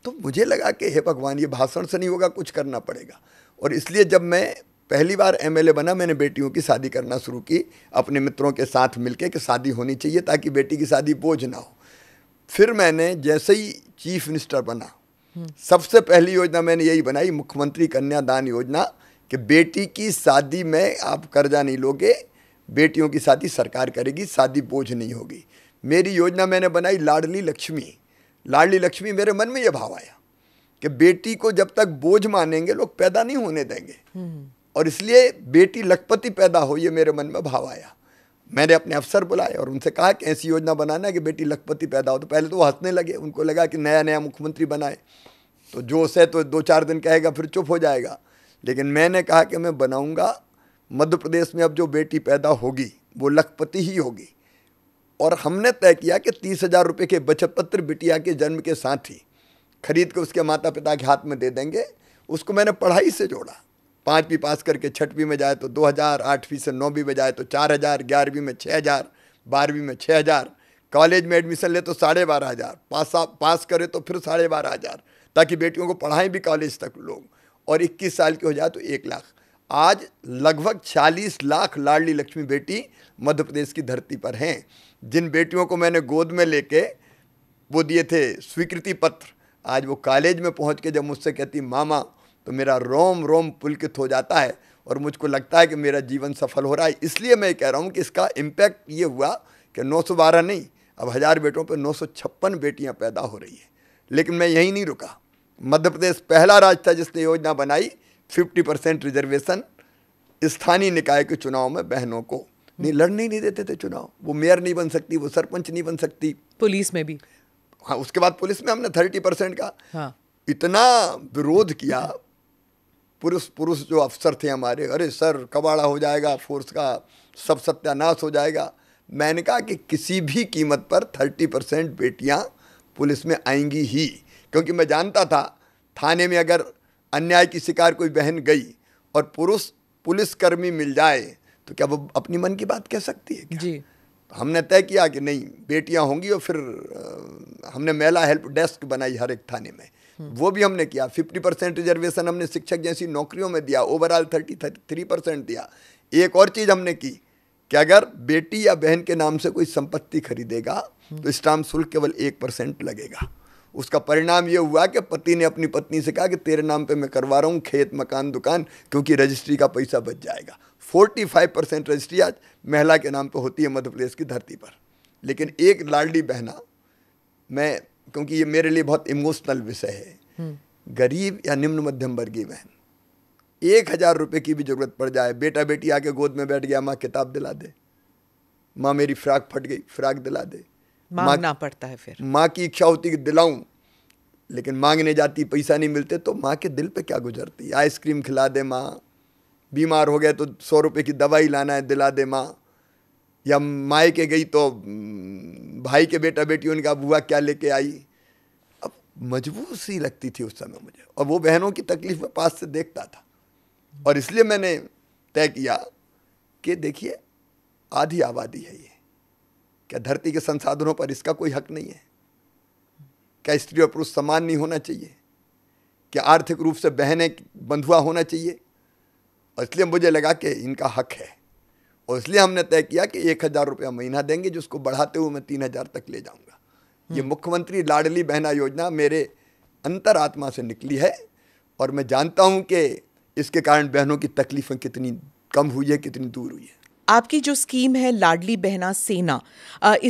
तो मुझे लगा कि हे भगवान ये भाषण से नहीं होगा कुछ करना पड़ेगा और इसलिए जब मैं पहली बार एमएलए बना मैंने बेटियों की शादी करना शुरू की अपने मित्रों के साथ मिलके कि शादी होनी चाहिए ताकि बेटी की शादी बोझ ना हो फिर मैंने जैसे ही चीफ मिनिस्टर बना हम्म। सबसे पहली योजना मैंने यही बनाई मुख्यमंत्री कन्यादान योजना कि बेटी की शादी में आप कर्जा नहीं लोगे बेटियों की शादी सरकार करेगी शादी बोझ नहीं होगी मेरी योजना मैंने बनाई लाडली लक्ष्मी लाडली लक्ष्मी मेरे मन में यह भाव आया कि बेटी को जब तक बोझ मानेंगे लोग पैदा नहीं होने देंगे हम्म। और इसलिए बेटी लखपति पैदा हो ये मेरे मन में भाव आया मैंने अपने अफसर बुलाए और उनसे कहा कि ऐसी योजना बनाना है कि बेटी लखपति पैदा हो तो पहले तो वो हंसने लगे उनको लगा कि नया नया मुख्यमंत्री बनाए तो जोश है तो दो चार दिन कहेगा फिर चुप हो जाएगा लेकिन मैंने कहा कि मैं बनाऊंगा मध्य प्रदेश में अब जो बेटी पैदा होगी वो लखपति ही होगी और हमने तय किया कि तीस हज़ार रुपये के बचत पत्र बिटिया के जन्म के साथ ही खरीद के उसके माता पिता के हाथ में दे देंगे उसको मैंने पढ़ाई से जोड़ा पाँचवीं पास करके छठवीं में जाए तो दो हज़ार आठवीं से नौवीं में जाए तो चार हज़ार ग्यारहवीं में छः हज़ार बारहवीं में छः हज़ार कॉलेज में एडमिशन ले तो साढ़े बारह हज़ार पास पास करे तो फिर साढ़े बारह हज़ार ताकि बेटियों को पढ़ाएं भी कॉलेज तक लोग और इक्कीस साल की हो जाए तो एक लाख आज लगभग 40 लाख लाडली लक्ष्मी बेटी मध्य प्रदेश की धरती पर हैं जिन बेटियों को मैंने गोद में लेके वो दिए थे स्वीकृति पत्र आज वो कॉलेज में पहुंच के जब मुझसे कहती मामा तो मेरा रोम रोम पुलकित हो जाता है और मुझको लगता है कि मेरा जीवन सफल हो रहा है इसलिए मैं कह रहा हूँ कि इसका इम्पैक्ट ये हुआ कि 912 नहीं अब हज़ार बेटों पर नौ बेटियां पैदा हो रही हैं लेकिन मैं यहीं नहीं रुका मध्य प्रदेश पहला राज्य था जिसने योजना बनाई 50 परसेंट रिजर्वेशन स्थानीय निकाय के चुनाव में बहनों को नहीं लड़ने ही नहीं देते थे चुनाव वो मेयर नहीं बन सकती वो सरपंच नहीं बन सकती पुलिस में भी हाँ उसके बाद पुलिस में हमने थर्टी परसेंट का हाँ। इतना विरोध किया पुरुष पुरुष जो अफसर थे हमारे अरे सर कबाड़ा हो जाएगा फोर्स का सब सत्यानाश हो जाएगा मैंने कहा कि किसी भी कीमत पर थर्टी परसेंट बेटियाँ पुलिस में आएंगी ही क्योंकि मैं जानता था थाने में अगर अन्याय की शिकार कोई बहन गई और पुरुष पुलिसकर्मी मिल जाए तो क्या वो अपनी मन की बात कह सकती है क्या? जी हमने तय किया कि नहीं बेटियां होंगी और फिर हमने महिला हेल्प डेस्क बनाई हर एक थाने में हम्म। वो भी हमने किया फिफ्टी परसेंट रिजर्वेशन हमने शिक्षक जैसी नौकरियों में दिया ओवरऑल थर्टी थ्री परसेंट दिया एक और चीज़ हमने की कि अगर बेटी या बहन के नाम से कोई संपत्ति खरीदेगा हम्म। तो स्टाम्प शुल्क केवल एक परसेंट लगेगा उसका परिणाम ये हुआ कि पति ने अपनी पत्नी से कहा कि तेरे नाम पे मैं करवा रहा हूँ खेत मकान दुकान क्योंकि रजिस्ट्री का पैसा बच जाएगा 45 परसेंट रजिस्ट्री आज महिला के नाम पे होती है मध्य प्रदेश की धरती पर लेकिन एक लाडली बहना मैं क्योंकि ये मेरे लिए बहुत इमोशनल विषय है हम्म। गरीब या निम्न मध्यम वर्गीय बहन एक हज़ार रुपये की भी ज़रूरत पड़ जाए बेटा बेटी आके गोद में बैठ गया माँ किताब दिला दे माँ मेरी फ्राक फट गई फ्राक दिला दे मांगना पड़ता है फिर माँ की इच्छा होती कि दिलाऊं लेकिन मांगने जाती पैसा नहीं मिलते तो माँ के दिल पे क्या गुजरती आइसक्रीम खिला दे माँ बीमार हो गए तो सौ रुपये की दवाई लाना है दिला दे माँ या माए के गई तो भाई के बेटा बेटी उनका बुआ क्या लेके आई अब मजबूर सी लगती थी उस समय मुझे और वो बहनों की तकलीफ में पास से देखता था और इसलिए मैंने तय किया कि देखिए आधी आबादी है ये क्या धरती के संसाधनों पर इसका कोई हक नहीं है क्या स्त्री और पुरुष समान नहीं होना चाहिए क्या आर्थिक रूप से बहनें बंधुआ होना चाहिए और इसलिए मुझे लगा कि इनका हक है और इसलिए हमने तय किया कि एक हज़ार रुपया महीना देंगे जिसको बढ़ाते हुए मैं तीन हज़ार तक ले जाऊंगा ये हम्म। मुख्यमंत्री लाडली बहना योजना मेरे अंतरात्मा से निकली है और मैं जानता हूँ कि इसके कारण बहनों की तकलीफ़ें कितनी कम हुई है कितनी दूर हुई है आपकी जो स्कीम है लाडली बहना सेना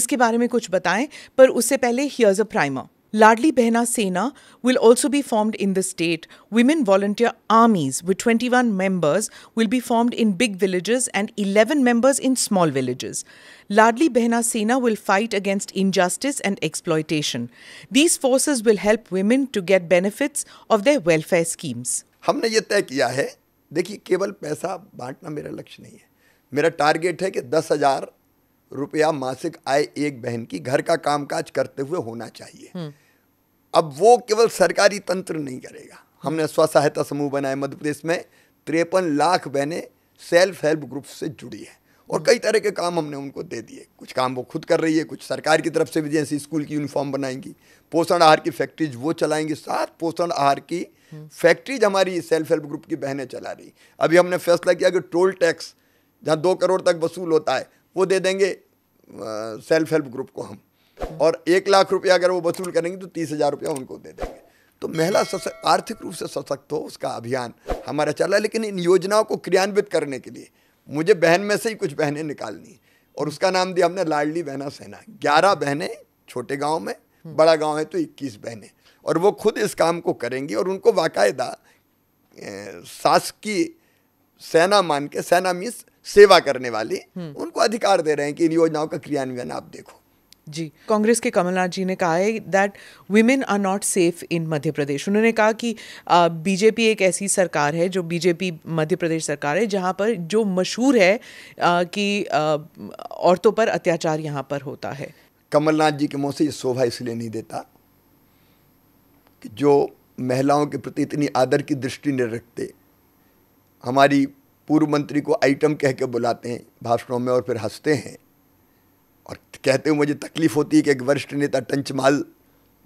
इसके बारे में कुछ बताएं पर उससे पहले here's a primer Ladli Behna Sena will also be formed in the state. Women volunteer armies with 21 members will be formed in big villages and 11 members in small villages. Ladli Behna Sena will fight against injustice and exploitation. These forces will help women to get benefits of their welfare schemes. हमने ये तय किया है देखिए केवल पैसा बांटना मेरा लक्ष्य नहीं है मेरा टारगेट है कि दस हज़ार रुपया मासिक आय एक बहन की घर का कामकाज करते हुए होना चाहिए अब वो केवल सरकारी तंत्र नहीं करेगा हमने स्व सहायता समूह बनाए मध्य प्रदेश में तिरपन लाख बहनें सेल्फ हेल्प ग्रुप से जुड़ी है और कई तरह के काम हमने उनको दे दिए कुछ काम वो खुद कर रही है कुछ सरकार की तरफ से भी जैसे स्कूल की यूनिफॉर्म बनाएंगी पोषण आहार की फैक्ट्रीज वो चलाएंगी साथ पोषण आहार की फैक्ट्रीज हमारी सेल्फ हेल्प ग्रुप की बहनें चला रही अभी हमने फैसला किया कि टोल टैक्स जहाँ दो करोड़ तक वसूल होता है वो दे देंगे सेल्फ हेल्प ग्रुप को हम और एक लाख रुपया अगर वो वसूल करेंगे तो तीस हज़ार रुपया उनको दे देंगे तो महिला सशक्त आर्थिक रूप से सशक्त हो उसका अभियान हमारा चल रहा है लेकिन इन योजनाओं को क्रियान्वित करने के लिए मुझे बहन में से ही कुछ बहनें निकालनी और उसका नाम दिया हमने लाडली बहना सेना ग्यारह बहनें छोटे गाँव में बड़ा गाँव है तो इक्कीस बहनें और वो खुद इस काम को करेंगी और उनको बाकायदा सास की सेना मान के सेना मीन्स सेवा करने वाली हम्म। उनको अधिकार दे रहे हैं कि इन योजनाओं का क्रियान्वयन आप देखो जी कांग्रेस के कमलनाथ जी ने कहा है that women are not safe in Madhya Pradesh उन्होंने कहा कि बीजेपी एक ऐसी सरकार है जो बीजेपी मध्य प्रदेश सरकार है जहाँ पर जो मशहूर है आ, कि औरतों पर अत्याचार यहाँ पर होता है कमलनाथ जी के मुँह से ये शोभा इसलिए नहीं देता कि जो महिलाओं के प्रति इतनी आदर की दृष्टि नहीं रखते हमारी पूर्व मंत्री को आइटम कह के बुलाते हैं भाषणों में और फिर हंसते हैं और कहते हुए मुझे तकलीफ़ होती है कि एक वरिष्ठ नेता टंचमाल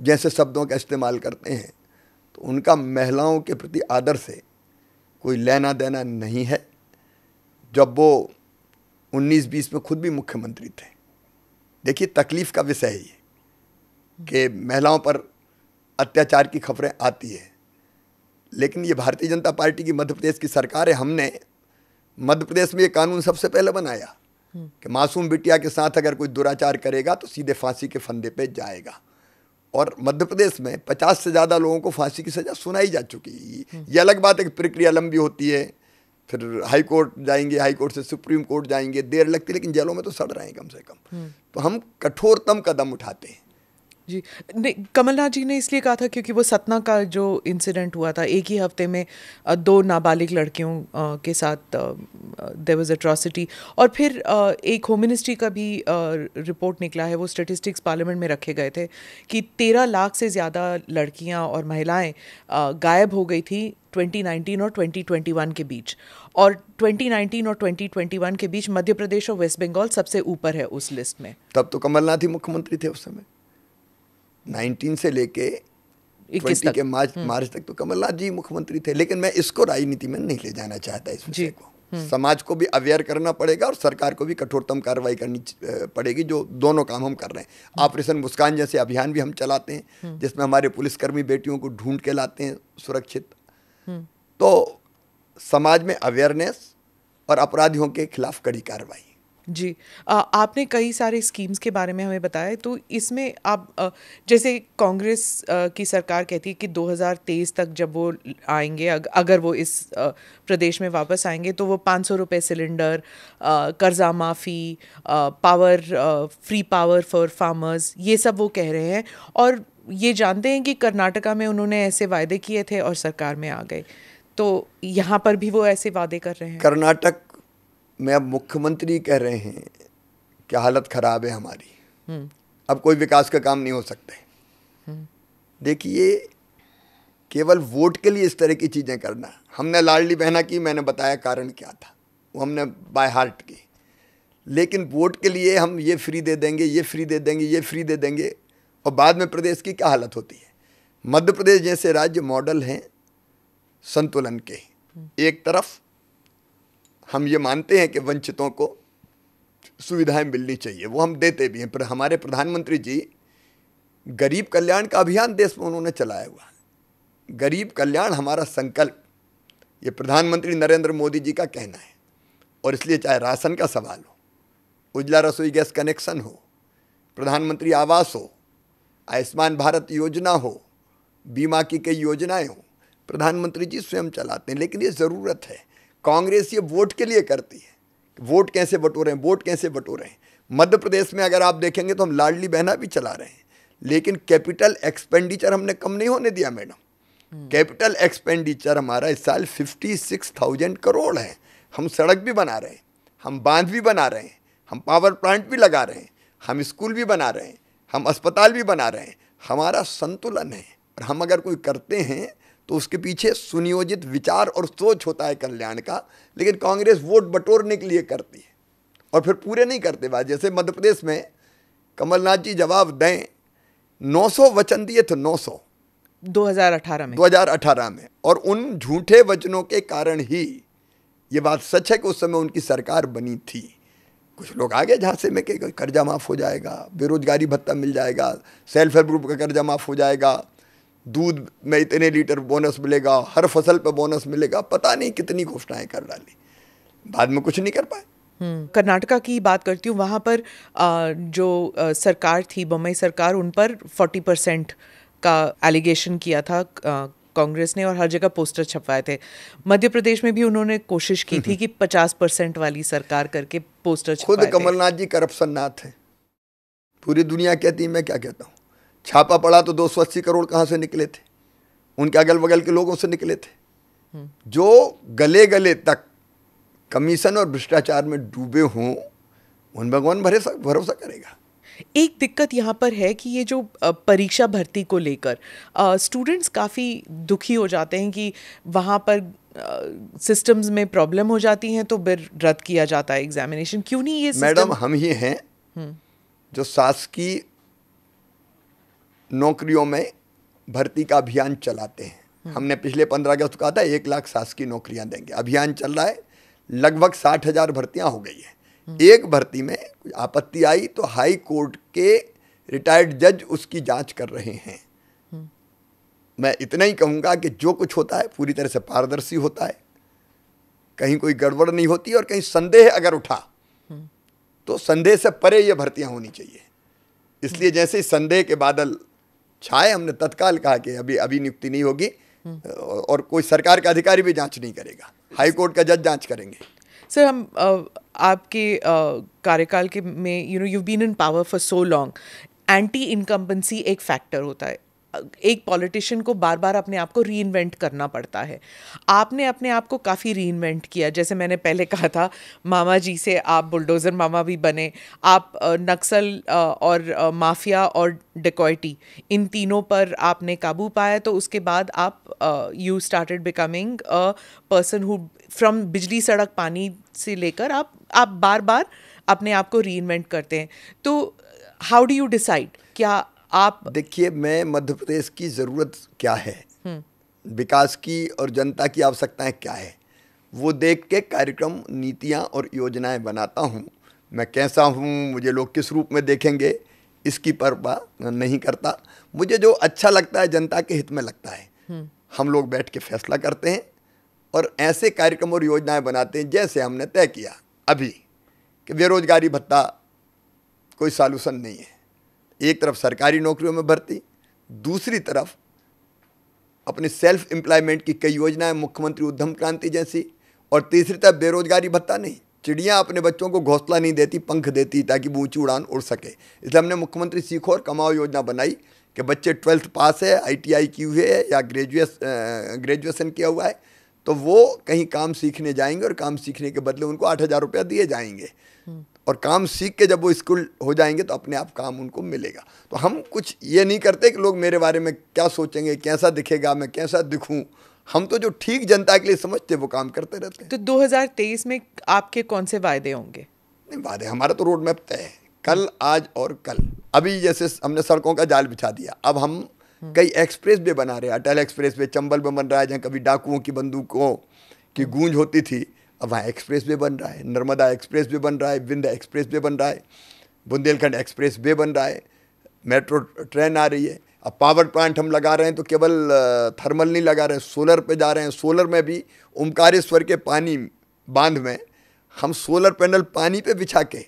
जैसे शब्दों का इस्तेमाल करते हैं तो उनका महिलाओं के प्रति आदर से कोई लेना देना नहीं है जब वो 19-20 में खुद भी मुख्यमंत्री थे देखिए तकलीफ़ का विषय है ये कि महिलाओं पर अत्याचार की खबरें आती है लेकिन ये भारतीय जनता पार्टी की मध्य प्रदेश की सरकार है हमने मध्य प्रदेश में ये कानून सबसे पहले बनाया कि मासूम बिटिया के साथ अगर कोई दुराचार करेगा तो सीधे फांसी के फंदे पे जाएगा और मध्य प्रदेश में पचास से ज़्यादा लोगों को फांसी की सज़ा सुनाई जा चुकी है हम्म। ये अलग बात है कि प्रक्रिया लंबी होती है फिर हाई कोर्ट जाएंगे हाई कोर्ट से सुप्रीम कोर्ट जाएंगे देर लगती लेकिन जेलों में तो सड़ रहे हैं कम से कम हम्म। तो हम कठोरतम कदम उठाते हैं जी नहीं कमलनाथ जी ने इसलिए कहा था क्योंकि वो सतना का जो इंसिडेंट हुआ था एक ही हफ्ते में दो नाबालिग लड़कियों के साथ देर वॉज अट्रॉसिटी और फिर एक होम मिनिस्ट्री का भी रिपोर्ट निकला है वो स्टेटिस्टिक्स पार्लियामेंट में रखे गए थे कि तेरह लाख से ज़्यादा लड़कियां और महिलाएं गायब हो गई थी 2019 और 2021 के बीच और 2019 और 2021 के बीच मध्य प्रदेश और वेस्ट बंगाल सबसे ऊपर है उस लिस्ट में तब तो कमलनाथ ही मुख्यमंत्री थे उस समय 19 से लेके ट्वेंटी के मार्च हम्म। मार्च तक तो कमलनाथ जी मुख्यमंत्री थे लेकिन मैं इसको राजनीति में नहीं ले जाना चाहता इस विषय को हम्म। समाज को भी अवेयर करना पड़ेगा और सरकार को भी कठोरतम कार्रवाई करनी पड़ेगी जो दोनों काम हम कर रहे हैं हम्म। ऑपरेशन मुस्कान जैसे अभियान भी हम चलाते हैं जिसमें हमारे पुलिसकर्मी बेटियों को ढूंढ के लाते हैं सुरक्षित तो समाज में अवेयरनेस और अपराधियों के खिलाफ कड़ी कार्रवाई जी आ, आपने कई सारे स्कीम्स के बारे में हमें बताया तो इसमें आप आ, जैसे कांग्रेस की सरकार कहती है कि 2023 तक जब वो आएंगे अग, अगर वो इस आ, प्रदेश में वापस आएंगे तो वो पाँच सौ रुपये सिलेंडर कर्जा माफ़ी power free power for farmers ये सब वो कह रहे हैं और ये जानते हैं कि कर्नाटका में उन्होंने ऐसे वायदे किए थे और सरकार में आ गए तो यहाँ पर भी वो ऐसे वादे कर रहे हैं कर्नाटक में अब मुख्यमंत्री कह रहे हैं कि हालत ख़राब है हमारी हम्म। अब कोई विकास का काम नहीं हो सकते हम्म। देखिए केवल वोट के लिए इस तरह की चीज़ें करना हमने लाडली बहना की मैंने बताया कारण क्या था वो हमने बाय हार्ट की लेकिन वोट के लिए हम ये फ्री दे देंगे ये फ्री दे देंगे ये फ्री दे देंगे और बाद में प्रदेश की क्या हालत होती है मध्य प्रदेश जैसे राज्य मॉडल हैं संतुलन के हम्म। एक तरफ हम ये मानते हैं कि वंचितों को सुविधाएं मिलनी चाहिए वो हम देते भी हैं पर हमारे प्रधानमंत्री जी गरीब कल्याण का अभियान देश में उन्होंने चलाया हुआ है गरीब कल्याण हमारा संकल्प ये प्रधानमंत्री नरेंद्र मोदी जी का कहना है और इसलिए चाहे राशन का सवाल हो उजला रसोई गैस कनेक्शन हो प्रधानमंत्री आवास हो आयुष्मान भारत योजना हो बीमा की कई योजनाएं हो प्रधानमंत्री जी स्वयं चलाते हैं लेकिन ये ज़रूरत है कांग्रेस ये वोट के लिए करती है वोट कैसे बटोरे हैं वोट कैसे बटोरे हैं मध्य प्रदेश में अगर आप देखेंगे तो हम लाडली बहना भी चला रहे हैं लेकिन कैपिटल एक्सपेंडिचर हमने कम नहीं होने दिया मैडम हम्म। कैपिटल एक्सपेंडिचर हमारा इस साल फिफ्टी सिक्स थाउजेंड करोड़ है हम सड़क भी बना रहे हैं हम बांध भी बना रहे हैं हम पावर प्लांट भी लगा रहे हैं हम स्कूल भी बना रहे हैं हम अस्पताल भी बना रहे हैं हमारा संतुलन है और हम अगर कोई करते हैं तो उसके पीछे सुनियोजित विचार और सोच होता है कल्याण का लेकिन कांग्रेस वोट बटोरने के लिए करती है और फिर पूरे नहीं करते बात जैसे मध्य प्रदेश में कमलनाथ जी जवाब दें 900 वचन दिए थे 900 2018 में 2018 में और उन झूठे वचनों के कारण ही ये बात सच है कि उस समय उनकी सरकार बनी थी कुछ लोग आगे झांसे में कि कर्जा माफ़ हो जाएगा बेरोजगारी भत्ता मिल जाएगा सेल्फ हेल्प ग्रुप का कर्जा माफ़ हो जाएगा दूध में इतने लीटर बोनस मिलेगा हर फसल पे बोनस मिलेगा पता नहीं कितनी घोषणाएं कर डाली बाद में कुछ नहीं कर पाए हम्म, कर्नाटका की बात करती हूँ वहाँ पर आ, जो आ, सरकार थी बम्बई सरकार उन पर फोर्टी परसेंट का एलिगेशन किया था कांग्रेस ने और हर जगह पोस्टर छपवाए थे मध्य प्रदेश में भी उन्होंने कोशिश की थी कि पचास परसेंट वाली सरकार करके पोस्टर खुद कमलनाथ जी करप्शन नाथ है पूरी दुनिया कहती मैं क्या कहता हूँ छापा पड़ा तो दो सौ अस्सी करोड़ कहाँ से निकले थे उनके अगल बगल के लोगों से निकले थे जो गले गले तक कमीशन और भ्रष्टाचार में डूबे हों उन भगवान भरोसा भरोसा करेगा एक दिक्कत यहाँ पर है कि ये जो परीक्षा भर्ती को लेकर स्टूडेंट्स काफ़ी दुखी हो जाते हैं कि वहाँ पर सिस्टम्स में प्रॉब्लम हो जाती हैं तो फिर रद्द किया जाता है एग्जामिनेशन क्यों नहीं ये मैडम हम ही हैं हम्म। जो शासकीय नौकरियों में भर्ती का अभियान चलाते हैं हम्म। हमने पिछले पंद्रह अगस्त कहा था एक लाख शासकीय नौकरियां देंगे अभियान चल रहा है लगभग साठ हजार भर्तियां हो गई है हम्म। एक भर्ती में आपत्ति आई तो हाई कोर्ट के रिटायर्ड जज उसकी जांच कर रहे हैं हम्म। मैं इतना ही कहूंगा कि जो कुछ होता है पूरी तरह से पारदर्शी होता है कहीं कोई गड़बड़ नहीं होती और कहीं संदेह अगर उठा तो संदेह से परे ये भर्तियां होनी चाहिए इसलिए जैसे ही संदेह के बादल छाए हमने तत्काल कहा कि अभी अभी नियुक्ति नहीं होगी हम्म। और कोई सरकार का अधिकारी भी जांच नहीं करेगा हाई कोर्ट का जज जांच करेंगे सर हम आपके कार्यकाल के में you know you been in power for so long anti incumbency एक फैक्टर होता है एक पॉलिटिशियन को बार बार अपने आप को री करना पड़ता है आपने अपने आप को काफ़ी री किया जैसे मैंने पहले कहा था मामा जी से आप बुलडोज़र मामा भी बने आप नक्सल और माफिया और डिकॉयटी इन तीनों पर आपने काबू पाया तो उसके बाद आप you started becoming a person who from bijli sadak पानी से लेकर आप आप बार बार अपने आप को री करते हैं तो हाउ डू यू डिसाइड क्या आप देखिए मैं मध्य प्रदेश की ज़रूरत क्या है हम्म। विकास की और जनता की आवश्यकताएं क्या है वो देख के कार्यक्रम नीतियाँ और योजनाएं बनाता हूँ मैं कैसा हूँ मुझे लोग किस रूप में देखेंगे इसकी परवाह नहीं करता मुझे जो अच्छा लगता है जनता के हित में लगता है हम्म। हम लोग बैठ के फैसला करते हैं और ऐसे कार्यक्रम और योजनाएं बनाते हैं जैसे हमने तय किया अभी कि बेरोजगारी भत्ता कोई सॉल्यूशन नहीं है एक तरफ सरकारी नौकरियों में भर्ती दूसरी तरफ अपने सेल्फ एम्प्लॉयमेंट की कई योजनाएं मुख्यमंत्री उद्यम क्रांति जैसी और तीसरी तरफ बेरोजगारी भत्ता नहीं चिड़ियाँ अपने बच्चों को घोंसला नहीं देती पंख देती ताकि वो ऊँची उड़ान उड़ सके इसलिए हमने मुख्यमंत्री सीखो और कमाओ योजना बनाई कि बच्चे ट्वेल्थ पास है आईटीआई की हुए है या ग्रेजुएस ग्रेजुएसन किया हुआ है तो वो कहीं काम सीखने जाएंगे और काम सीखने के बदले उनको आठ हज़ार रुपया दिए जाएंगे हम्म। और काम सीख के जब वो स्कूल हो जाएंगे तो अपने आप काम उनको मिलेगा तो हम कुछ ये नहीं करते कि लोग मेरे बारे में क्या सोचेंगे कैसा दिखेगा मैं कैसा दिखूँ हम तो जो ठीक जनता के लिए समझते वो काम करते रहते हैं तो 2023 में आपके कौन से वायदे होंगे नहीं वायदे हमारा तो रोड मैप तय है कल आज और कल अभी जैसे हमने सड़कों का जाल बिछा दिया अब हम हम्म। कई एक्सप्रेस वे बना रहे हैं अटल एक्सप्रेस वे चंबल में बन रहा है जहाँ कभी डाकुओं की बंदूकों की गूंज होती थी अब वहाँ एक्सप्रेस वे बन रहा है नर्मदा एक्सप्रेस वे बन रहा है विंध्य एक्सप्रेस वे बन रहा है बुंदेलखंड एक्सप्रेस वे बन रहा है मेट्रो ट्रेन आ रही है अब पावर प्लांट हम लगा रहे हैं तो केवल थर्मल नहीं लगा रहे हैं सोलर पे जा रहे हैं सोलर में भी ओमकारेश्वर के पानी बांध में हम सोलर पैनल पानी पे बिछा के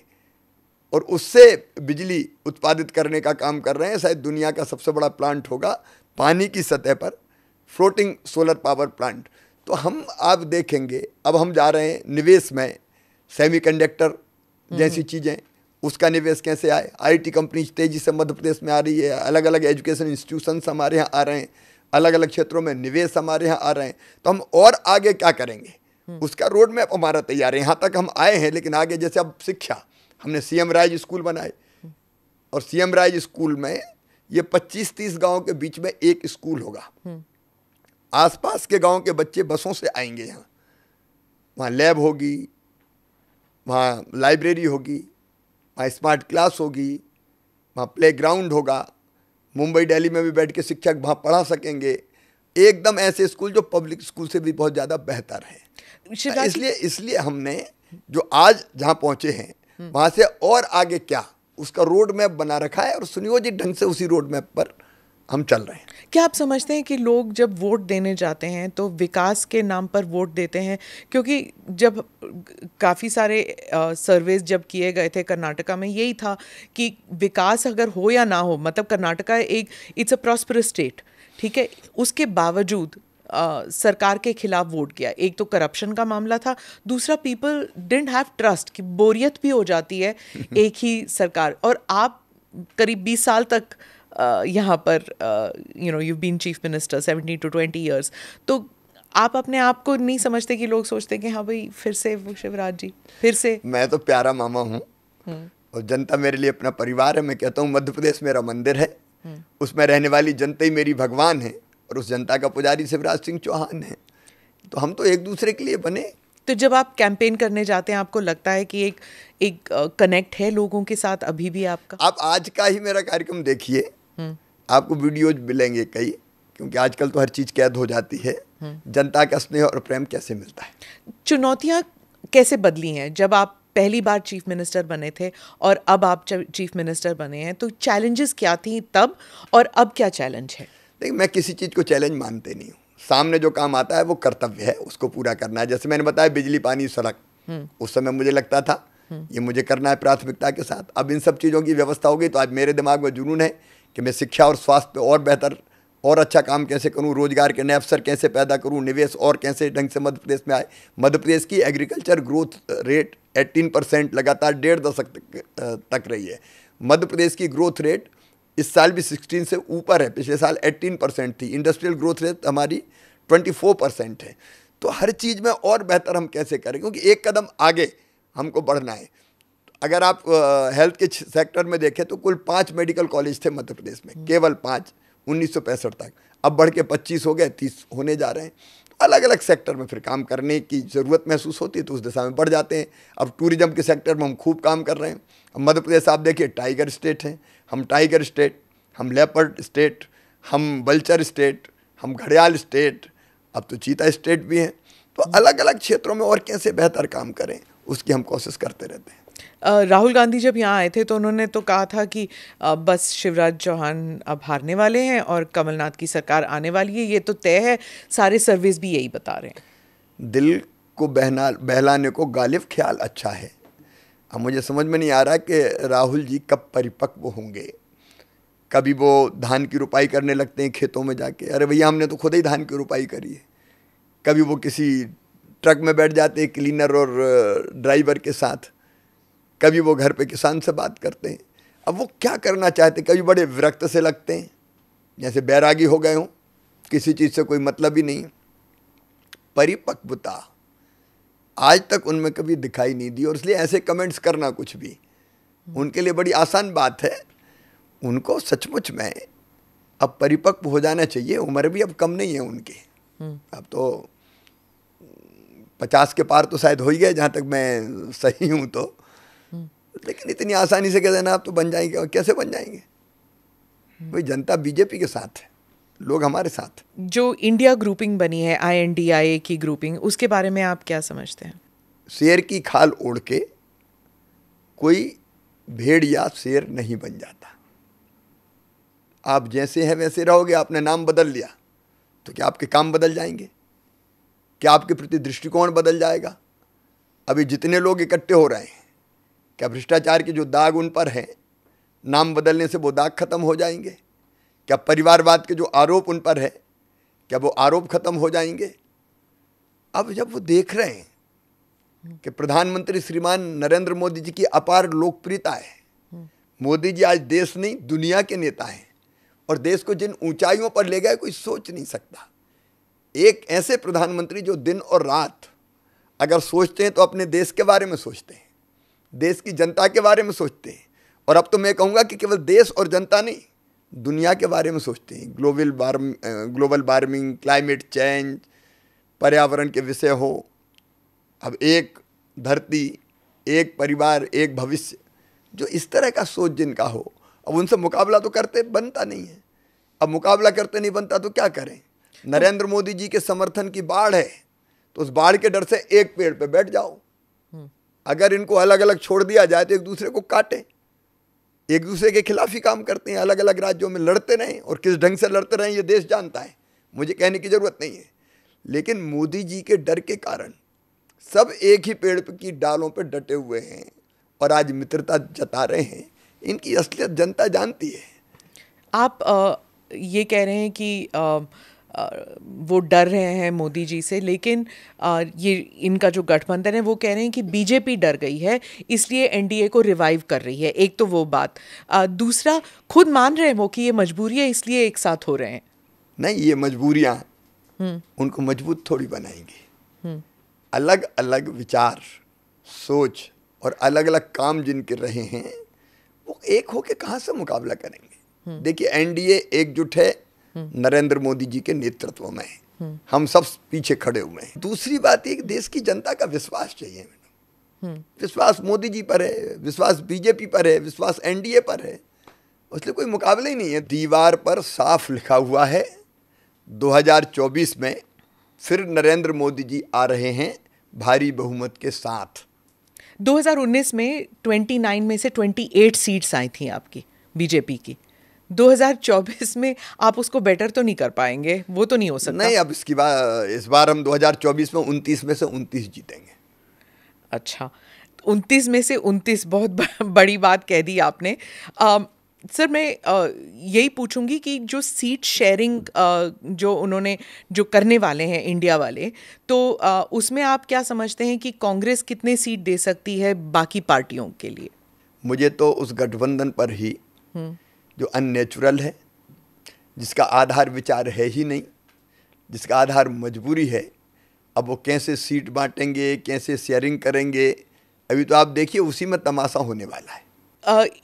और उससे बिजली उत्पादित करने का काम कर रहे हैं शायद दुनिया का सबसे बड़ा प्लांट होगा पानी की सतह पर फ्लोटिंग सोलर पावर प्लांट तो हम आप देखेंगे अब हम जा रहे हैं निवेश में सेमीकंडक्टर जैसी हम्म। चीज़ें उसका निवेश कैसे आए आईटी कंपनी तेज़ी से मध्य प्रदेश में आ रही है अलग अलग एजुकेशन इंस्टीट्यूशंस हमारे यहाँ आ रहे हैं अलग अलग क्षेत्रों में निवेश हमारे यहाँ आ रहे हैं तो हम और आगे क्या करेंगे हम्म। उसका रोड मैप हमारा तैयार है यहाँ तक हम आए हैं लेकिन आगे जैसे अब शिक्षा हमने सी एम राइज स्कूल बनाए हम्म। और सी एम राइज स्कूल में ये पच्चीस तीस गाँव के बीच में एक स्कूल होगा आसपास के गांव के बच्चे बसों से आएंगे यहाँ वहाँ लैब होगी वहाँ लाइब्रेरी होगी वहाँ स्मार्ट क्लास होगी वहाँ प्ले ग्राउंड होगा मुंबई दिल्ली में भी बैठ के शिक्षक वहाँ पढ़ा सकेंगे एकदम ऐसे स्कूल जो पब्लिक स्कूल से भी बहुत ज़्यादा बेहतर है इसलिए इसलिए हमने जो आज जहाँ पहुँचे हैं हम्म। वहाँ से और आगे क्या उसका रोड मैप बना रखा है और सुनियोजित ढंग से उसी रोड मैप पर हम चल रहे हैं क्या आप समझते हैं कि लोग जब वोट देने जाते हैं तो विकास के नाम पर वोट देते हैं क्योंकि जब काफ़ी सारे सर्वेज जब किए गए थे कर्नाटका में यही था कि विकास अगर हो या ना हो मतलब कर्नाटका एक इट्स अ प्रॉस्पर स्टेट ठीक है उसके बावजूद आ, सरकार के खिलाफ वोट किया एक तो करप्शन का मामला था दूसरा पीपल डेंट हैव ट्रस्ट कि बोरियत भी हो जाती है एक ही सरकार और आप करीब 20 साल तक यहाँ पर you know you been chief minister seventy two twenty years तो आप अपने आप को नहीं समझते कि लोग सोचते कि हाँ भाई फिर से वो शिवराज जी फिर से मैं तो प्यारा मामा हूँ हम्म। और जनता मेरे लिए अपना परिवार है मैं कहता हूँ मध्य प्रदेश मेरा मंदिर है हम्म। उसमें रहने वाली जनता ही मेरी भगवान है और उस जनता का पुजारी शिवराज सिंह चौहान है तो हम तो एक दूसरे के लिए बने तो जब आप कैंपेन करने जाते हैं आपको लगता है कि एक एक कनेक्ट है लोगों के साथ अभी भी आपका आप आज का ही मेरा कार्यक्रम देखिए आपको वीडियोज मिलेंगे कई क्योंकि आजकल तो हर चीज़ कैद हो जाती है जनता का स्नेह और प्रेम कैसे मिलता है चुनौतियाँ कैसे बदली हैं जब आप पहली बार चीफ मिनिस्टर बने थे और अब आप चीफ मिनिस्टर बने हैं तो चैलेंजेस क्या थी तब और अब क्या चैलेंज है देखिए मैं किसी चीज़ को चैलेंज मानते नहीं हूँ सामने जो काम आता है वो कर्तव्य है उसको पूरा करना है जैसे मैंने बताया बिजली पानी सड़क हम्म। उस समय मुझे लगता था हम्म। ये मुझे करना है प्राथमिकता के साथ अब इन सब चीज़ों की व्यवस्था होगी तो आज मेरे दिमाग में जुनून है कि मैं शिक्षा और स्वास्थ्य पे और बेहतर और अच्छा काम कैसे करूं रोजगार के नए अवसर कैसे पैदा करूं निवेश और कैसे ढंग से मध्य प्रदेश में आए मध्य प्रदेश की एग्रीकल्चर ग्रोथ रेट 18 परसेंट लगातार डेढ़ दशक तक, तक रही है मध्य प्रदेश की ग्रोथ रेट इस साल भी 16 से ऊपर है पिछले साल 18 परसेंट थी इंडस्ट्रियल ग्रोथ रेट हमारी 24 परसेंट है तो हर चीज़ में और बेहतर हम कैसे करें क्योंकि एक कदम आगे हमको बढ़ना है अगर आप हेल्थ के सेक्टर में देखें तो कुल पाँच मेडिकल कॉलेज थे मध्य प्रदेश में हम्म। केवल पाँच उन्नीस तक अब बढ़ के पच्चीस हो गए तीस होने जा रहे हैं अलग अलग सेक्टर में फिर काम करने की ज़रूरत महसूस होती है तो उस दिशा में बढ़ जाते हैं अब टूरिज्म के सेक्टर में हम खूब काम कर रहे हैं अब मध्य प्रदेश आप देखिए टाइगर स्टेट हैं हम टाइगर स्टेट हम लेपर्ड स्टेट हम बल्चर स्टेट हम घड़ियाल स्टेट अब तो चीता स्टेट भी हैं तो हम्म। अलग अलग क्षेत्रों में और कैसे बेहतर काम करें उसकी हम कोशिश करते रहते हैं राहुल गांधी जब यहाँ आए थे तो उन्होंने तो कहा था कि बस शिवराज चौहान अब हारने वाले हैं और कमलनाथ की सरकार आने वाली है ये तो तय है सारे सर्विस भी यही बता रहे हैं दिल को बहना बहलाने को गालिब ख्याल अच्छा है अब मुझे समझ में नहीं आ रहा कि राहुल जी कब परिपक्व होंगे कभी वो धान की रुपाई करने लगते हैं खेतों में जाके अरे भैया हमने तो खुद ही धान की रुपाई करी है कभी वो किसी ट्रक में बैठ जाते हैं क्लीनर और ड्राइवर के साथ कभी वो घर पे किसान से बात करते हैं अब वो क्या करना चाहते कभी बड़े विरक्त से लगते हैं जैसे बैरागी हो गए हों किसी चीज़ से कोई मतलब ही नहीं परिपक्वता आज तक उनमें कभी दिखाई नहीं दी और इसलिए ऐसे कमेंट्स करना कुछ भी उनके लिए बड़ी आसान बात है उनको सचमुच में अब परिपक्व हो जाना चाहिए उम्र भी अब कम नहीं है उनके हम्म। अब तो पचास के पार तो शायद हो ही गए जहाँ तक मैं सही हूँ तो लेकिन इतनी आसानी से कह देना आप तो बन जाएंगे और कैसे बन जाएंगे हम्म। भाई जनता बीजेपी के साथ है लोग हमारे साथ जो इंडिया ग्रुपिंग बनी है ए की ग्रुपिंग उसके बारे में आप क्या समझते हैं शेर की खाल ओढ़ के कोई भेड़ या शेर नहीं बन जाता आप जैसे हैं वैसे रहोगे आपने नाम बदल लिया तो क्या आपके काम बदल जाएंगे क्या आपके प्रति दृष्टिकोण बदल जाएगा अभी जितने लोग इकट्ठे हो रहे हैं क्या भ्रष्टाचार के जो दाग उन पर हैं नाम बदलने से वो दाग खत्म हो जाएंगे क्या परिवारवाद के जो आरोप उन पर है क्या वो आरोप खत्म हो जाएंगे अब जब वो देख रहे हैं कि प्रधानमंत्री श्रीमान नरेंद्र मोदी जी की अपार लोकप्रियता है मोदी जी आज देश नहीं दुनिया के नेता हैं और देश को जिन ऊंचाइयों पर ले गए कोई सोच नहीं सकता एक ऐसे प्रधानमंत्री जो दिन और रात अगर सोचते हैं तो अपने देश के बारे में सोचते हैं देश की जनता के बारे में सोचते हैं और अब तो मैं कहूँगा कि केवल देश और जनता नहीं दुनिया के बारे में सोचते हैं global warm global warming climate change पर्यावरण के विषय हो अब एक धरती एक परिवार एक भविष्य जो इस तरह का सोच जिनका हो अब उनसे मुकाबला तो करते बनता नहीं है अब मुकाबला करते नहीं बनता तो क्या करें नरेंद्र मोदी जी के समर्थन की बाढ़ है तो उस बाढ़ के डर से एक पेड़ पे बैठ जाओ अगर इनको अलग अलग छोड़ दिया जाए तो एक दूसरे को काटें एक दूसरे के खिलाफ ही काम करते हैं अलग अलग राज्यों में लड़ते रहें और किस ढंग से लड़ते रहें ये देश जानता है मुझे कहने की ज़रूरत नहीं है लेकिन मोदी जी के डर के कारण सब एक ही पेड़ की डालों पर डटे हुए हैं और आज मित्रता जता रहे हैं इनकी असलियत जनता जानती है आप आ, ये कह रहे हैं कि आ, वो डर रहे हैं मोदी जी से लेकिन ये इनका जो गठबंधन है वो कह रहे हैं कि बीजेपी डर गई है इसलिए एनडीए को रिवाइव कर रही है एक तो वो बात दूसरा खुद मान रहे हैं वो कि ये मजबूरी है इसलिए एक साथ हो रहे हैं नहीं ये मजबूरियाँ हम्म। उनको मजबूत थोड़ी बनाएंगी हम्म। अलग अलग विचार सोच और अलग अलग काम जिनके रहे हैं वो एक होके कहाँ से मुकाबला करेंगे हम्म। देखिए एनडीए एकजुट है नरेंद्र मोदी जी के नेतृत्व में हम सब पीछे खड़े हुए हैं दूसरी बात ये देश की जनता का विश्वास चाहिए विश्वास मोदी जी पर है विश्वास बीजेपी पर है विश्वास एनडीए पर है उसलिए कोई मुकाबला ही नहीं है दीवार पर साफ लिखा हुआ है 2024 में फिर नरेंद्र मोदी जी आ रहे हैं भारी बहुमत के साथ 2019 में 29 में से 28 सीट्स आई थी आपकी बीजेपी की 2024 में आप उसको बेटर तो नहीं कर पाएंगे वो तो नहीं हो सकता नहीं अब इसकी बार इस बार हम 2024 में उनतीस में से उनतीस जीतेंगे अच्छा उनतीस में से उनतीस बहुत बड़ी बात कह दी आपने आ, सर मैं यही पूछूंगी कि जो सीट शेयरिंग जो उन्होंने जो करने वाले हैं इंडिया वाले तो उसमें आप क्या समझते हैं कि कांग्रेस कितने सीट दे सकती है बाकी पार्टियों के लिए मुझे तो उस गठबंधन पर ही हम्म। जो अननेचुरल है जिसका आधार विचार है ही नहीं जिसका आधार मजबूरी है अब वो कैसे सीट बांटेंगे कैसे शेयरिंग करेंगे अभी तो आप देखिए उसी में तमाशा होने वाला है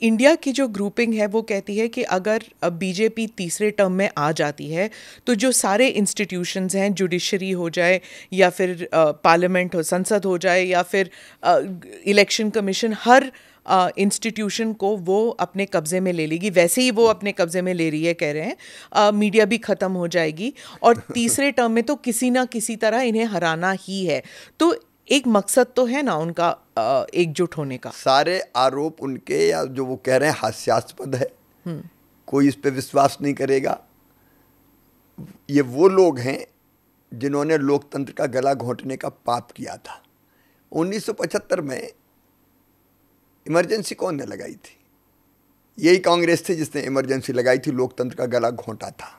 इंडिया uh, की जो ग्रुपिंग है वो कहती है कि अगर बीजेपी तीसरे टर्म में आ जाती है तो जो सारे इंस्टीट्यूशंस हैं जुडिशरी हो जाए या फिर पार्लियामेंट uh, हो संसद हो जाए या फिर इलेक्शन uh, कमीशन हर uh, इंस्टीट्यूशन को वो अपने कब्ज़े में ले लेगी वैसे ही वो अपने कब्ज़े में ले रही है कह रहे हैं मीडिया भी ख़त्म हो जाएगी और तीसरे टर्म में तो किसी ना किसी तरह इन्हें हराना ही है तो एक मकसद तो है ना उनका एकजुट होने का सारे आरोप उनके या जो वो कह रहे हैं हास्यास्पद है हम्म। कोई इस पर विश्वास नहीं करेगा ये वो लोग हैं जिन्होंने लोकतंत्र का गला घोंटने का पाप किया था 1975 में इमरजेंसी कौन ने लगाई थी यही कांग्रेस थी जिसने इमरजेंसी लगाई थी लोकतंत्र का गला घोंटा था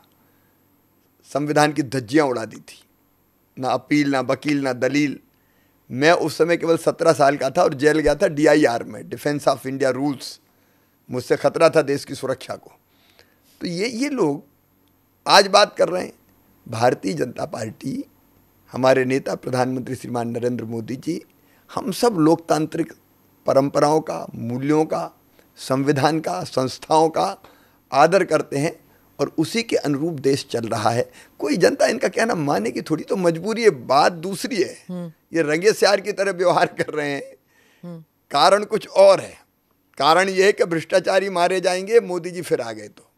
संविधान की धज्जियाँ उड़ा दी थी ना अपील ना वकील ना दलील मैं उस समय केवल सत्रह साल का था और जेल गया था डीआईआर में डिफेंस ऑफ इंडिया रूल्स मुझसे खतरा था देश की सुरक्षा को तो ये ये लोग आज बात कर रहे हैं भारतीय जनता पार्टी हमारे नेता प्रधानमंत्री श्रीमान नरेंद्र मोदी जी हम सब लोकतांत्रिक परंपराओं का मूल्यों का संविधान का संस्थाओं का आदर करते हैं और उसी के अनुरूप देश चल रहा है कोई जनता इनका कहना माने की थोड़ी तो मजबूरी है बात दूसरी है हम्म। ये रंगे श्यार की तरह व्यवहार कर रहे हैं हम्म। कारण कुछ और है कारण यह है कि भ्रष्टाचारी मारे जाएंगे मोदी जी फिर आ गए तो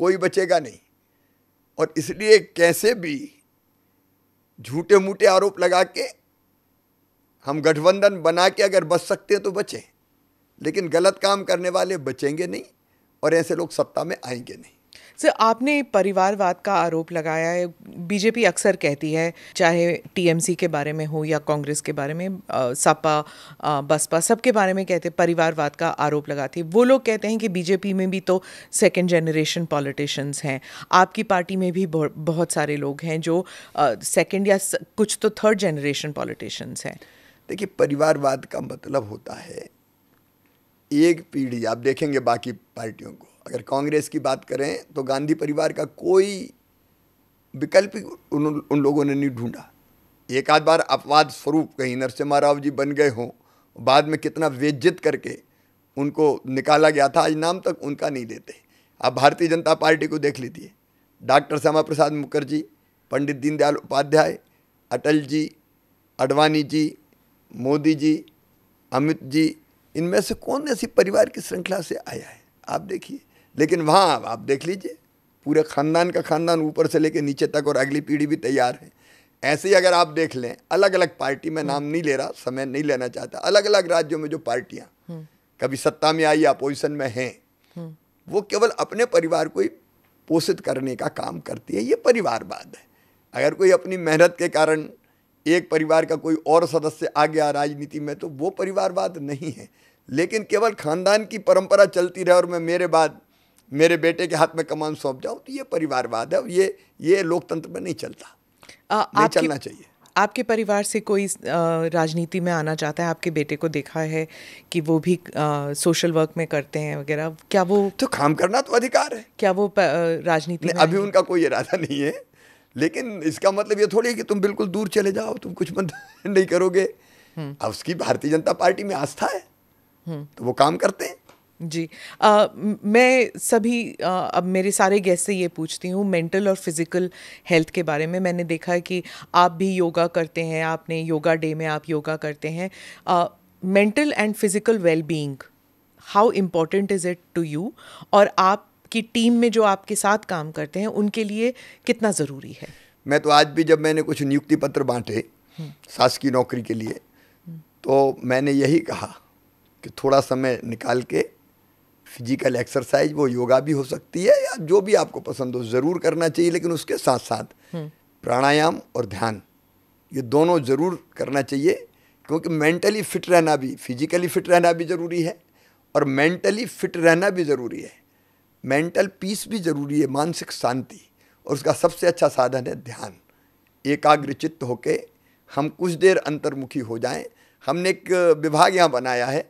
कोई बचेगा नहीं और इसलिए कैसे भी झूठे मूठे आरोप लगा के हम गठबंधन बना के अगर बच सकते हैं तो बचें लेकिन गलत काम करने वाले बचेंगे नहीं और ऐसे लोग सत्ता में आएंगे नहीं सर आपने परिवारवाद का आरोप लगाया है बीजेपी अक्सर कहती है चाहे टीएमसी के बारे में हो या कांग्रेस के बारे में सपा बसपा सबके बारे में कहते परिवारवाद का आरोप लगाती है वो लोग कहते हैं कि बीजेपी में भी तो सेकेंड जनरेशन पॉलिटिशियंस हैं आपकी पार्टी में भी बहुत सारे लोग हैं जो सेकेंड या कुछ तो थर्ड जनरेशन पॉलिटिशियंस हैं देखिए परिवारवाद का मतलब होता है एक पीढ़ी आप देखेंगे बाकी पार्टियों को अगर कांग्रेस की बात करें तो गांधी परिवार का कोई विकल्प उन, उन लोगों ने नहीं ढूंढा एक आध बार अपवाद स्वरूप कहीं नरसिम्हा राव जी बन गए हों बाद में कितना वेज्जित करके उनको निकाला गया था आज नाम तक उनका नहीं देते आप भारतीय जनता पार्टी को देख लीजिए डॉक्टर श्यामा प्रसाद मुखर्जी पंडित दीनदयाल उपाध्याय अटल जी अडवाणी जी मोदी जी अमित जी इनमें से कौन ऐसी परिवार की श्रृंखला से आया है आप देखिए लेकिन वहाँ आप देख लीजिए पूरे खानदान का खानदान ऊपर से लेकर नीचे तक और अगली पीढ़ी भी तैयार है ऐसे ही अगर आप देख लें अलग अलग पार्टी में नाम नहीं ले रहा समय नहीं लेना चाहता अलग अलग राज्यों में जो पार्टियाँ हम्म। कभी सत्ता में आई अपोजिशन में हैं हम्म। वो केवल अपने परिवार को ही पोषित करने का काम करती है ये परिवारवाद है अगर कोई अपनी मेहनत के कारण एक परिवार का कोई और सदस्य आ गया राजनीति में तो वो परिवारवाद नहीं है लेकिन केवल खानदान की परंपरा चलती रहे और मैं मेरे बाद मेरे बेटे के हाथ में कमान सौंप जाऊँ तो ये परिवारवाद है और ये ये लोकतंत्र में नहीं चलता आ, नहीं चलना चाहिए आपके परिवार से कोई राजनीति में आना चाहता है आपके बेटे को देखा है कि वो भी आ, सोशल वर्क में करते हैं वगैरह क्या वो तो काम करना तो अधिकार है क्या वो राजनीति में अभी उनका कोई इरादा नहीं है लेकिन इसका मतलब ये थोड़ी है कि तुम बिल्कुल दूर चले जाओ तुम कुछ मत नहीं करोगे हम्म। अब उसकी भारतीय जनता पार्टी में आस्था है हम्म। तो वो काम करते हैं जी आ, मैं सभी आ, अब मेरे सारे गेस्ट से ये पूछती हूँ मेंटल और फिज़िकल हेल्थ के बारे में मैंने देखा है कि आप भी योगा करते हैं आपने योगा डे में आप योगा करते हैं mental and physical well being how important is it to you और आप आपकी टीम में जो आपके साथ काम करते हैं उनके लिए कितना ज़रूरी है मैं तो आज भी जब मैंने कुछ नियुक्ति पत्र बांटे शासकीय हम्म। नौकरी के लिए हम्म। तो मैंने यही कहा कि थोड़ा समय निकाल के फिजिकल एक्सरसाइज वो योगा भी हो सकती है या जो भी आपको पसंद हो ज़रूर करना चाहिए लेकिन उसके साथ साथ हम्म। प्राणायाम और ध्यान ये दोनों ज़रूर करना चाहिए क्योंकि मेंटली फिट रहना भी फिजिकली फिट रहना भी ज़रूरी है और मेंटली फिट रहना भी ज़रूरी है मेंटल पीस भी जरूरी है मानसिक शांति और उसका सबसे अच्छा साधन है ध्यान एकाग्रचित्त होके हम कुछ देर अंतर्मुखी हो जाएं हमने एक विभाग यहाँ बनाया है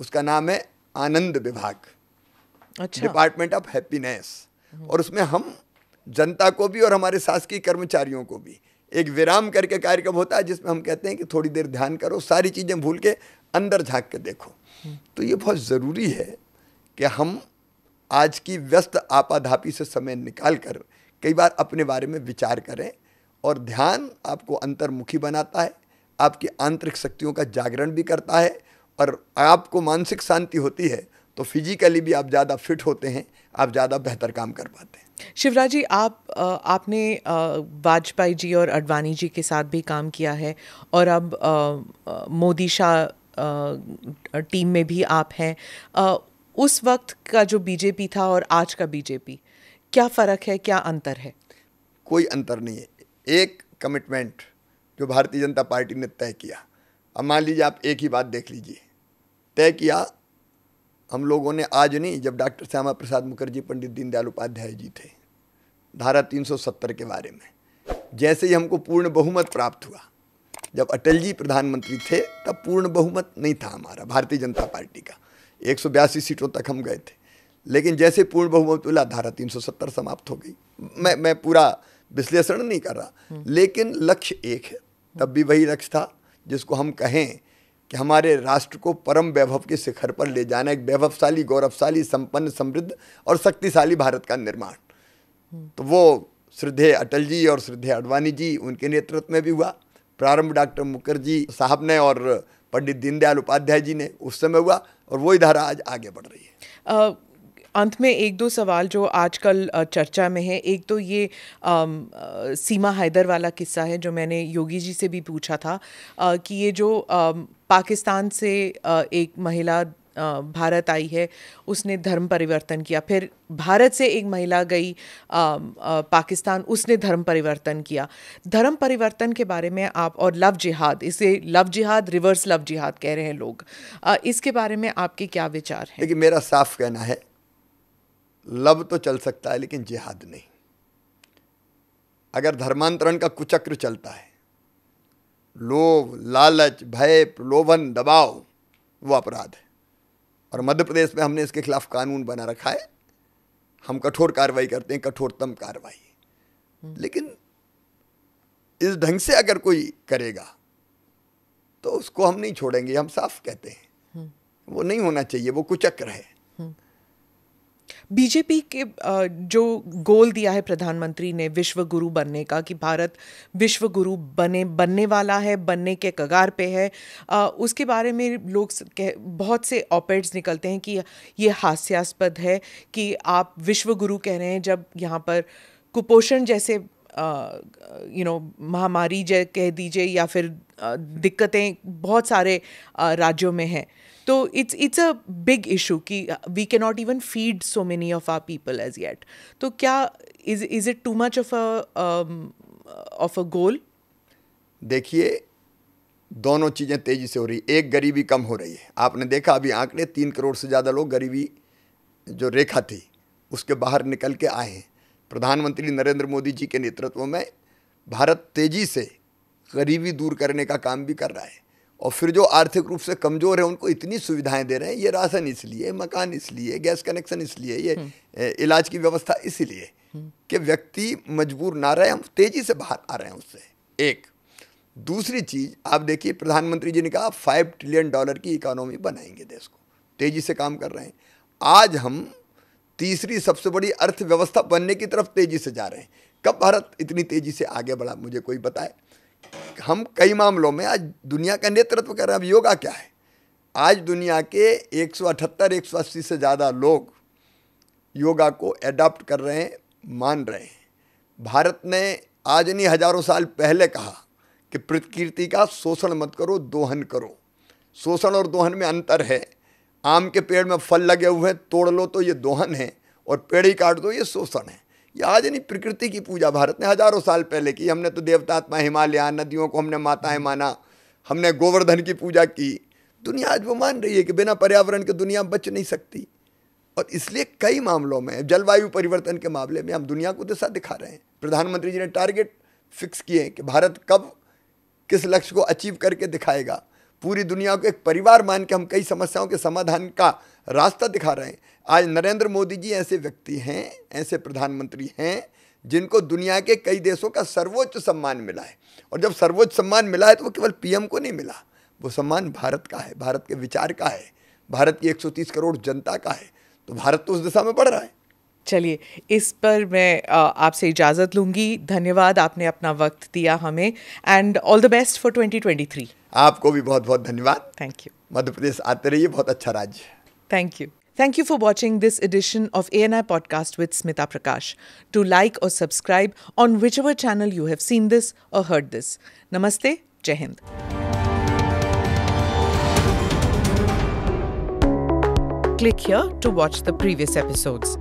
उसका नाम है आनंद विभाग अच्छा डिपार्टमेंट ऑफ हैप्पीनेस और उसमें हम जनता को भी और हमारे शासकीय कर्मचारियों को भी एक विराम करके कार्यक्रम होता है जिसमें हम कहते हैं कि थोड़ी देर ध्यान करो सारी चीज़ें भूल के अंदर झांक के देखो तो ये बहुत ज़रूरी है कि हम आज की व्यस्त आपाधापी से समय निकाल कर कई बार अपने बारे में विचार करें और ध्यान आपको अंतर्मुखी बनाता है आपकी आंतरिक शक्तियों का जागरण भी करता है और आपको मानसिक शांति होती है तो फिजिकली भी आप ज़्यादा फिट होते हैं आप ज़्यादा बेहतर काम कर पाते हैं शिवराज जी आप आपने वाजपेयी जी और अडवाणी जी के साथ भी काम किया है और अब मोदी शाह टीम में भी आप हैं उस वक्त का जो बीजेपी था और आज का बीजेपी क्या फ़र्क है क्या अंतर है कोई अंतर नहीं है एक कमिटमेंट जो भारतीय जनता पार्टी ने तय किया अब मान लीजिए आप एक ही बात देख लीजिए तय किया हम लोगों ने आज नहीं जब डॉक्टर श्यामा प्रसाद मुखर्जी पंडित दीनदयाल उपाध्याय जी थे धारा 370 के बारे में जैसे ही हमको पूर्ण बहुमत प्राप्त हुआ जब अटल जी प्रधानमंत्री थे तब पूर्ण बहुमत नहीं था हमारा भारतीय जनता पार्टी का एक सीटों तक हम गए थे लेकिन जैसे पूर्ण बहुमत मिला धारा 370 समाप्त हो गई मैं मैं पूरा विश्लेषण नहीं कर रहा हम्म। लेकिन लक्ष्य एक है तब भी वही लक्ष्य था जिसको हम कहें कि हमारे राष्ट्र को परम वैभव के शिखर पर ले जाना एक वैभवशाली गौरवशाली संपन्न समृद्ध और शक्तिशाली भारत का निर्माण हम्म। तो वो श्रद्धे अटल जी और श्रद्धे अडवाणी जी उनके नेतृत्व में भी हुआ प्रारंभ डॉक्टर मुखर्जी साहब ने और पंडित दीनदयाल उपाध्याय जी ने उस समय हुआ और वही धारा आज आगे बढ़ रही है अंत में एक दो सवाल जो आजकल चर्चा में है एक तो ये आ, सीमा हैदर वाला किस्सा है जो मैंने योगी जी से भी पूछा था आ, कि ये जो आ, पाकिस्तान से एक महिला भारत आई है उसने धर्म परिवर्तन किया फिर भारत से एक महिला गई पाकिस्तान उसने धर्म परिवर्तन किया धर्म परिवर्तन के बारे में आप और लव जिहाद इसे लव जिहाद रिवर्स लव जिहाद कह रहे हैं लोग इसके बारे में आपके क्या विचार हैं देखिए मेरा साफ कहना है लव तो चल सकता है लेकिन जिहाद नहीं अगर धर्मांतरण का कुचक्र चलता है लोभ लालच भय प्रलोभन दबाव वो अपराध है और मध्य प्रदेश में हमने इसके खिलाफ कानून बना रखा है हम कठोर कार्रवाई करते हैं कठोरतम कार्रवाई हम्म। लेकिन इस ढंग से अगर कोई करेगा तो उसको हम नहीं छोड़ेंगे हम साफ कहते हैं हम्म। वो नहीं होना चाहिए वो कुचक्र है हम्म। बीजेपी के जो गोल दिया है प्रधानमंत्री ने विश्व गुरु बनने का कि भारत विश्व गुरु बने बनने वाला है बनने के कगार पे है उसके बारे में लोग बहुत से ऑपेड्स निकलते हैं कि ये हास्यास्पद है कि आप विश्व गुरु कह रहे हैं जब यहाँ पर कुपोषण जैसे यू नो महामारी जय कह दीजिए या फिर दिक्कतें बहुत सारे राज्यों में हैं तो it's it's a big issue कि we can not even feed so many of our people as yet तो क्या is is it too much of of a goal देखिए दोनों चीज़ें तेज़ी से हो रही एक गरीबी कम हो रही है आपने देखा अभी आंकड़े तीन करोड़ से ज़्यादा लोग गरीबी जो रेखा थी उसके बाहर निकल के आए हैं प्रधानमंत्री नरेंद्र मोदी जी के नेतृत्व में भारत तेज़ी से गरीबी दूर करने का काम भी कर रहा है और फिर जो आर्थिक रूप से कमज़ोर है उनको इतनी सुविधाएं दे रहे हैं ये राशन इसलिए मकान इसलिए गैस कनेक्शन इसलिए ये हम्म। इलाज की व्यवस्था इसलिए हम्म। कि व्यक्ति मजबूर ना रहे हम तेज़ी से बाहर आ रहे हैं उससे एक दूसरी चीज़ आप देखिए प्रधानमंत्री जी ने कहा फाइव ट्रिलियन डॉलर की इकोनॉमी बनाएंगे देश को तेज़ी से काम कर रहे हैं आज हम तीसरी सबसे बड़ी अर्थव्यवस्था बनने की तरफ तेज़ी से जा रहे हैं कब भारत इतनी तेज़ी से आगे बढ़ा मुझे कोई बताए हम कई मामलों में आज दुनिया का नेतृत्व कर रहे हैं अब योगा क्या है आज दुनिया के 178 180 से ज़्यादा लोग योगा को एडाप्ट कर रहे हैं मान रहे हैं भारत ने आज नहीं हजारों साल पहले कहा कि प्रकृति का शोषण मत करो दोहन करो शोषण और दोहन में अंतर है आम के पेड़ में फल लगे हुए हैं तोड़ लो तो ये दोहन है और पेड़ ही काट दो ये शोषण है आज नहीं प्रकृति की पूजा भारत ने हजारों साल पहले की हमने तो देवतात्मा हिमालय नदियों को हमने माताएं माना हमने गोवर्धन की पूजा की दुनिया आज वो मान रही है कि बिना पर्यावरण के दुनिया बच नहीं सकती और इसलिए कई मामलों में जलवायु परिवर्तन के मामले में हम दुनिया को दिशा दिखा रहे हैं प्रधानमंत्री जी ने टारगेट फिक्स किए हैं कि भारत कब किस लक्ष्य को अचीव करके दिखाएगा पूरी दुनिया को एक परिवार मान के हम कई समस्याओं के समाधान का रास्ता दिखा रहे हैं आज नरेंद्र मोदी जी ऐसे व्यक्ति हैं ऐसे प्रधानमंत्री हैं जिनको दुनिया के कई देशों का सर्वोच्च सम्मान मिला है और जब सर्वोच्च सम्मान मिला है तो वो केवल पीएम को नहीं मिला वो सम्मान भारत का है भारत के विचार का है भारत की 130 करोड़ जनता का है तो भारत तो उस दिशा में बढ़ रहा है चलिए इस पर मैं आपसे इजाज़त लूँगी धन्यवाद आपने अपना वक्त दिया हमें and all the best for twenty आपको भी बहुत बहुत धन्यवाद थैंक यू मध्य प्रदेश आते रहिए बहुत अच्छा राज्य thank you Thank you for watching this edition of ANI Podcast with Smita Prakash. To like or subscribe on whichever channel you have seen this or heard this. Namaste, Jai Hind. Click here to watch the previous episodes.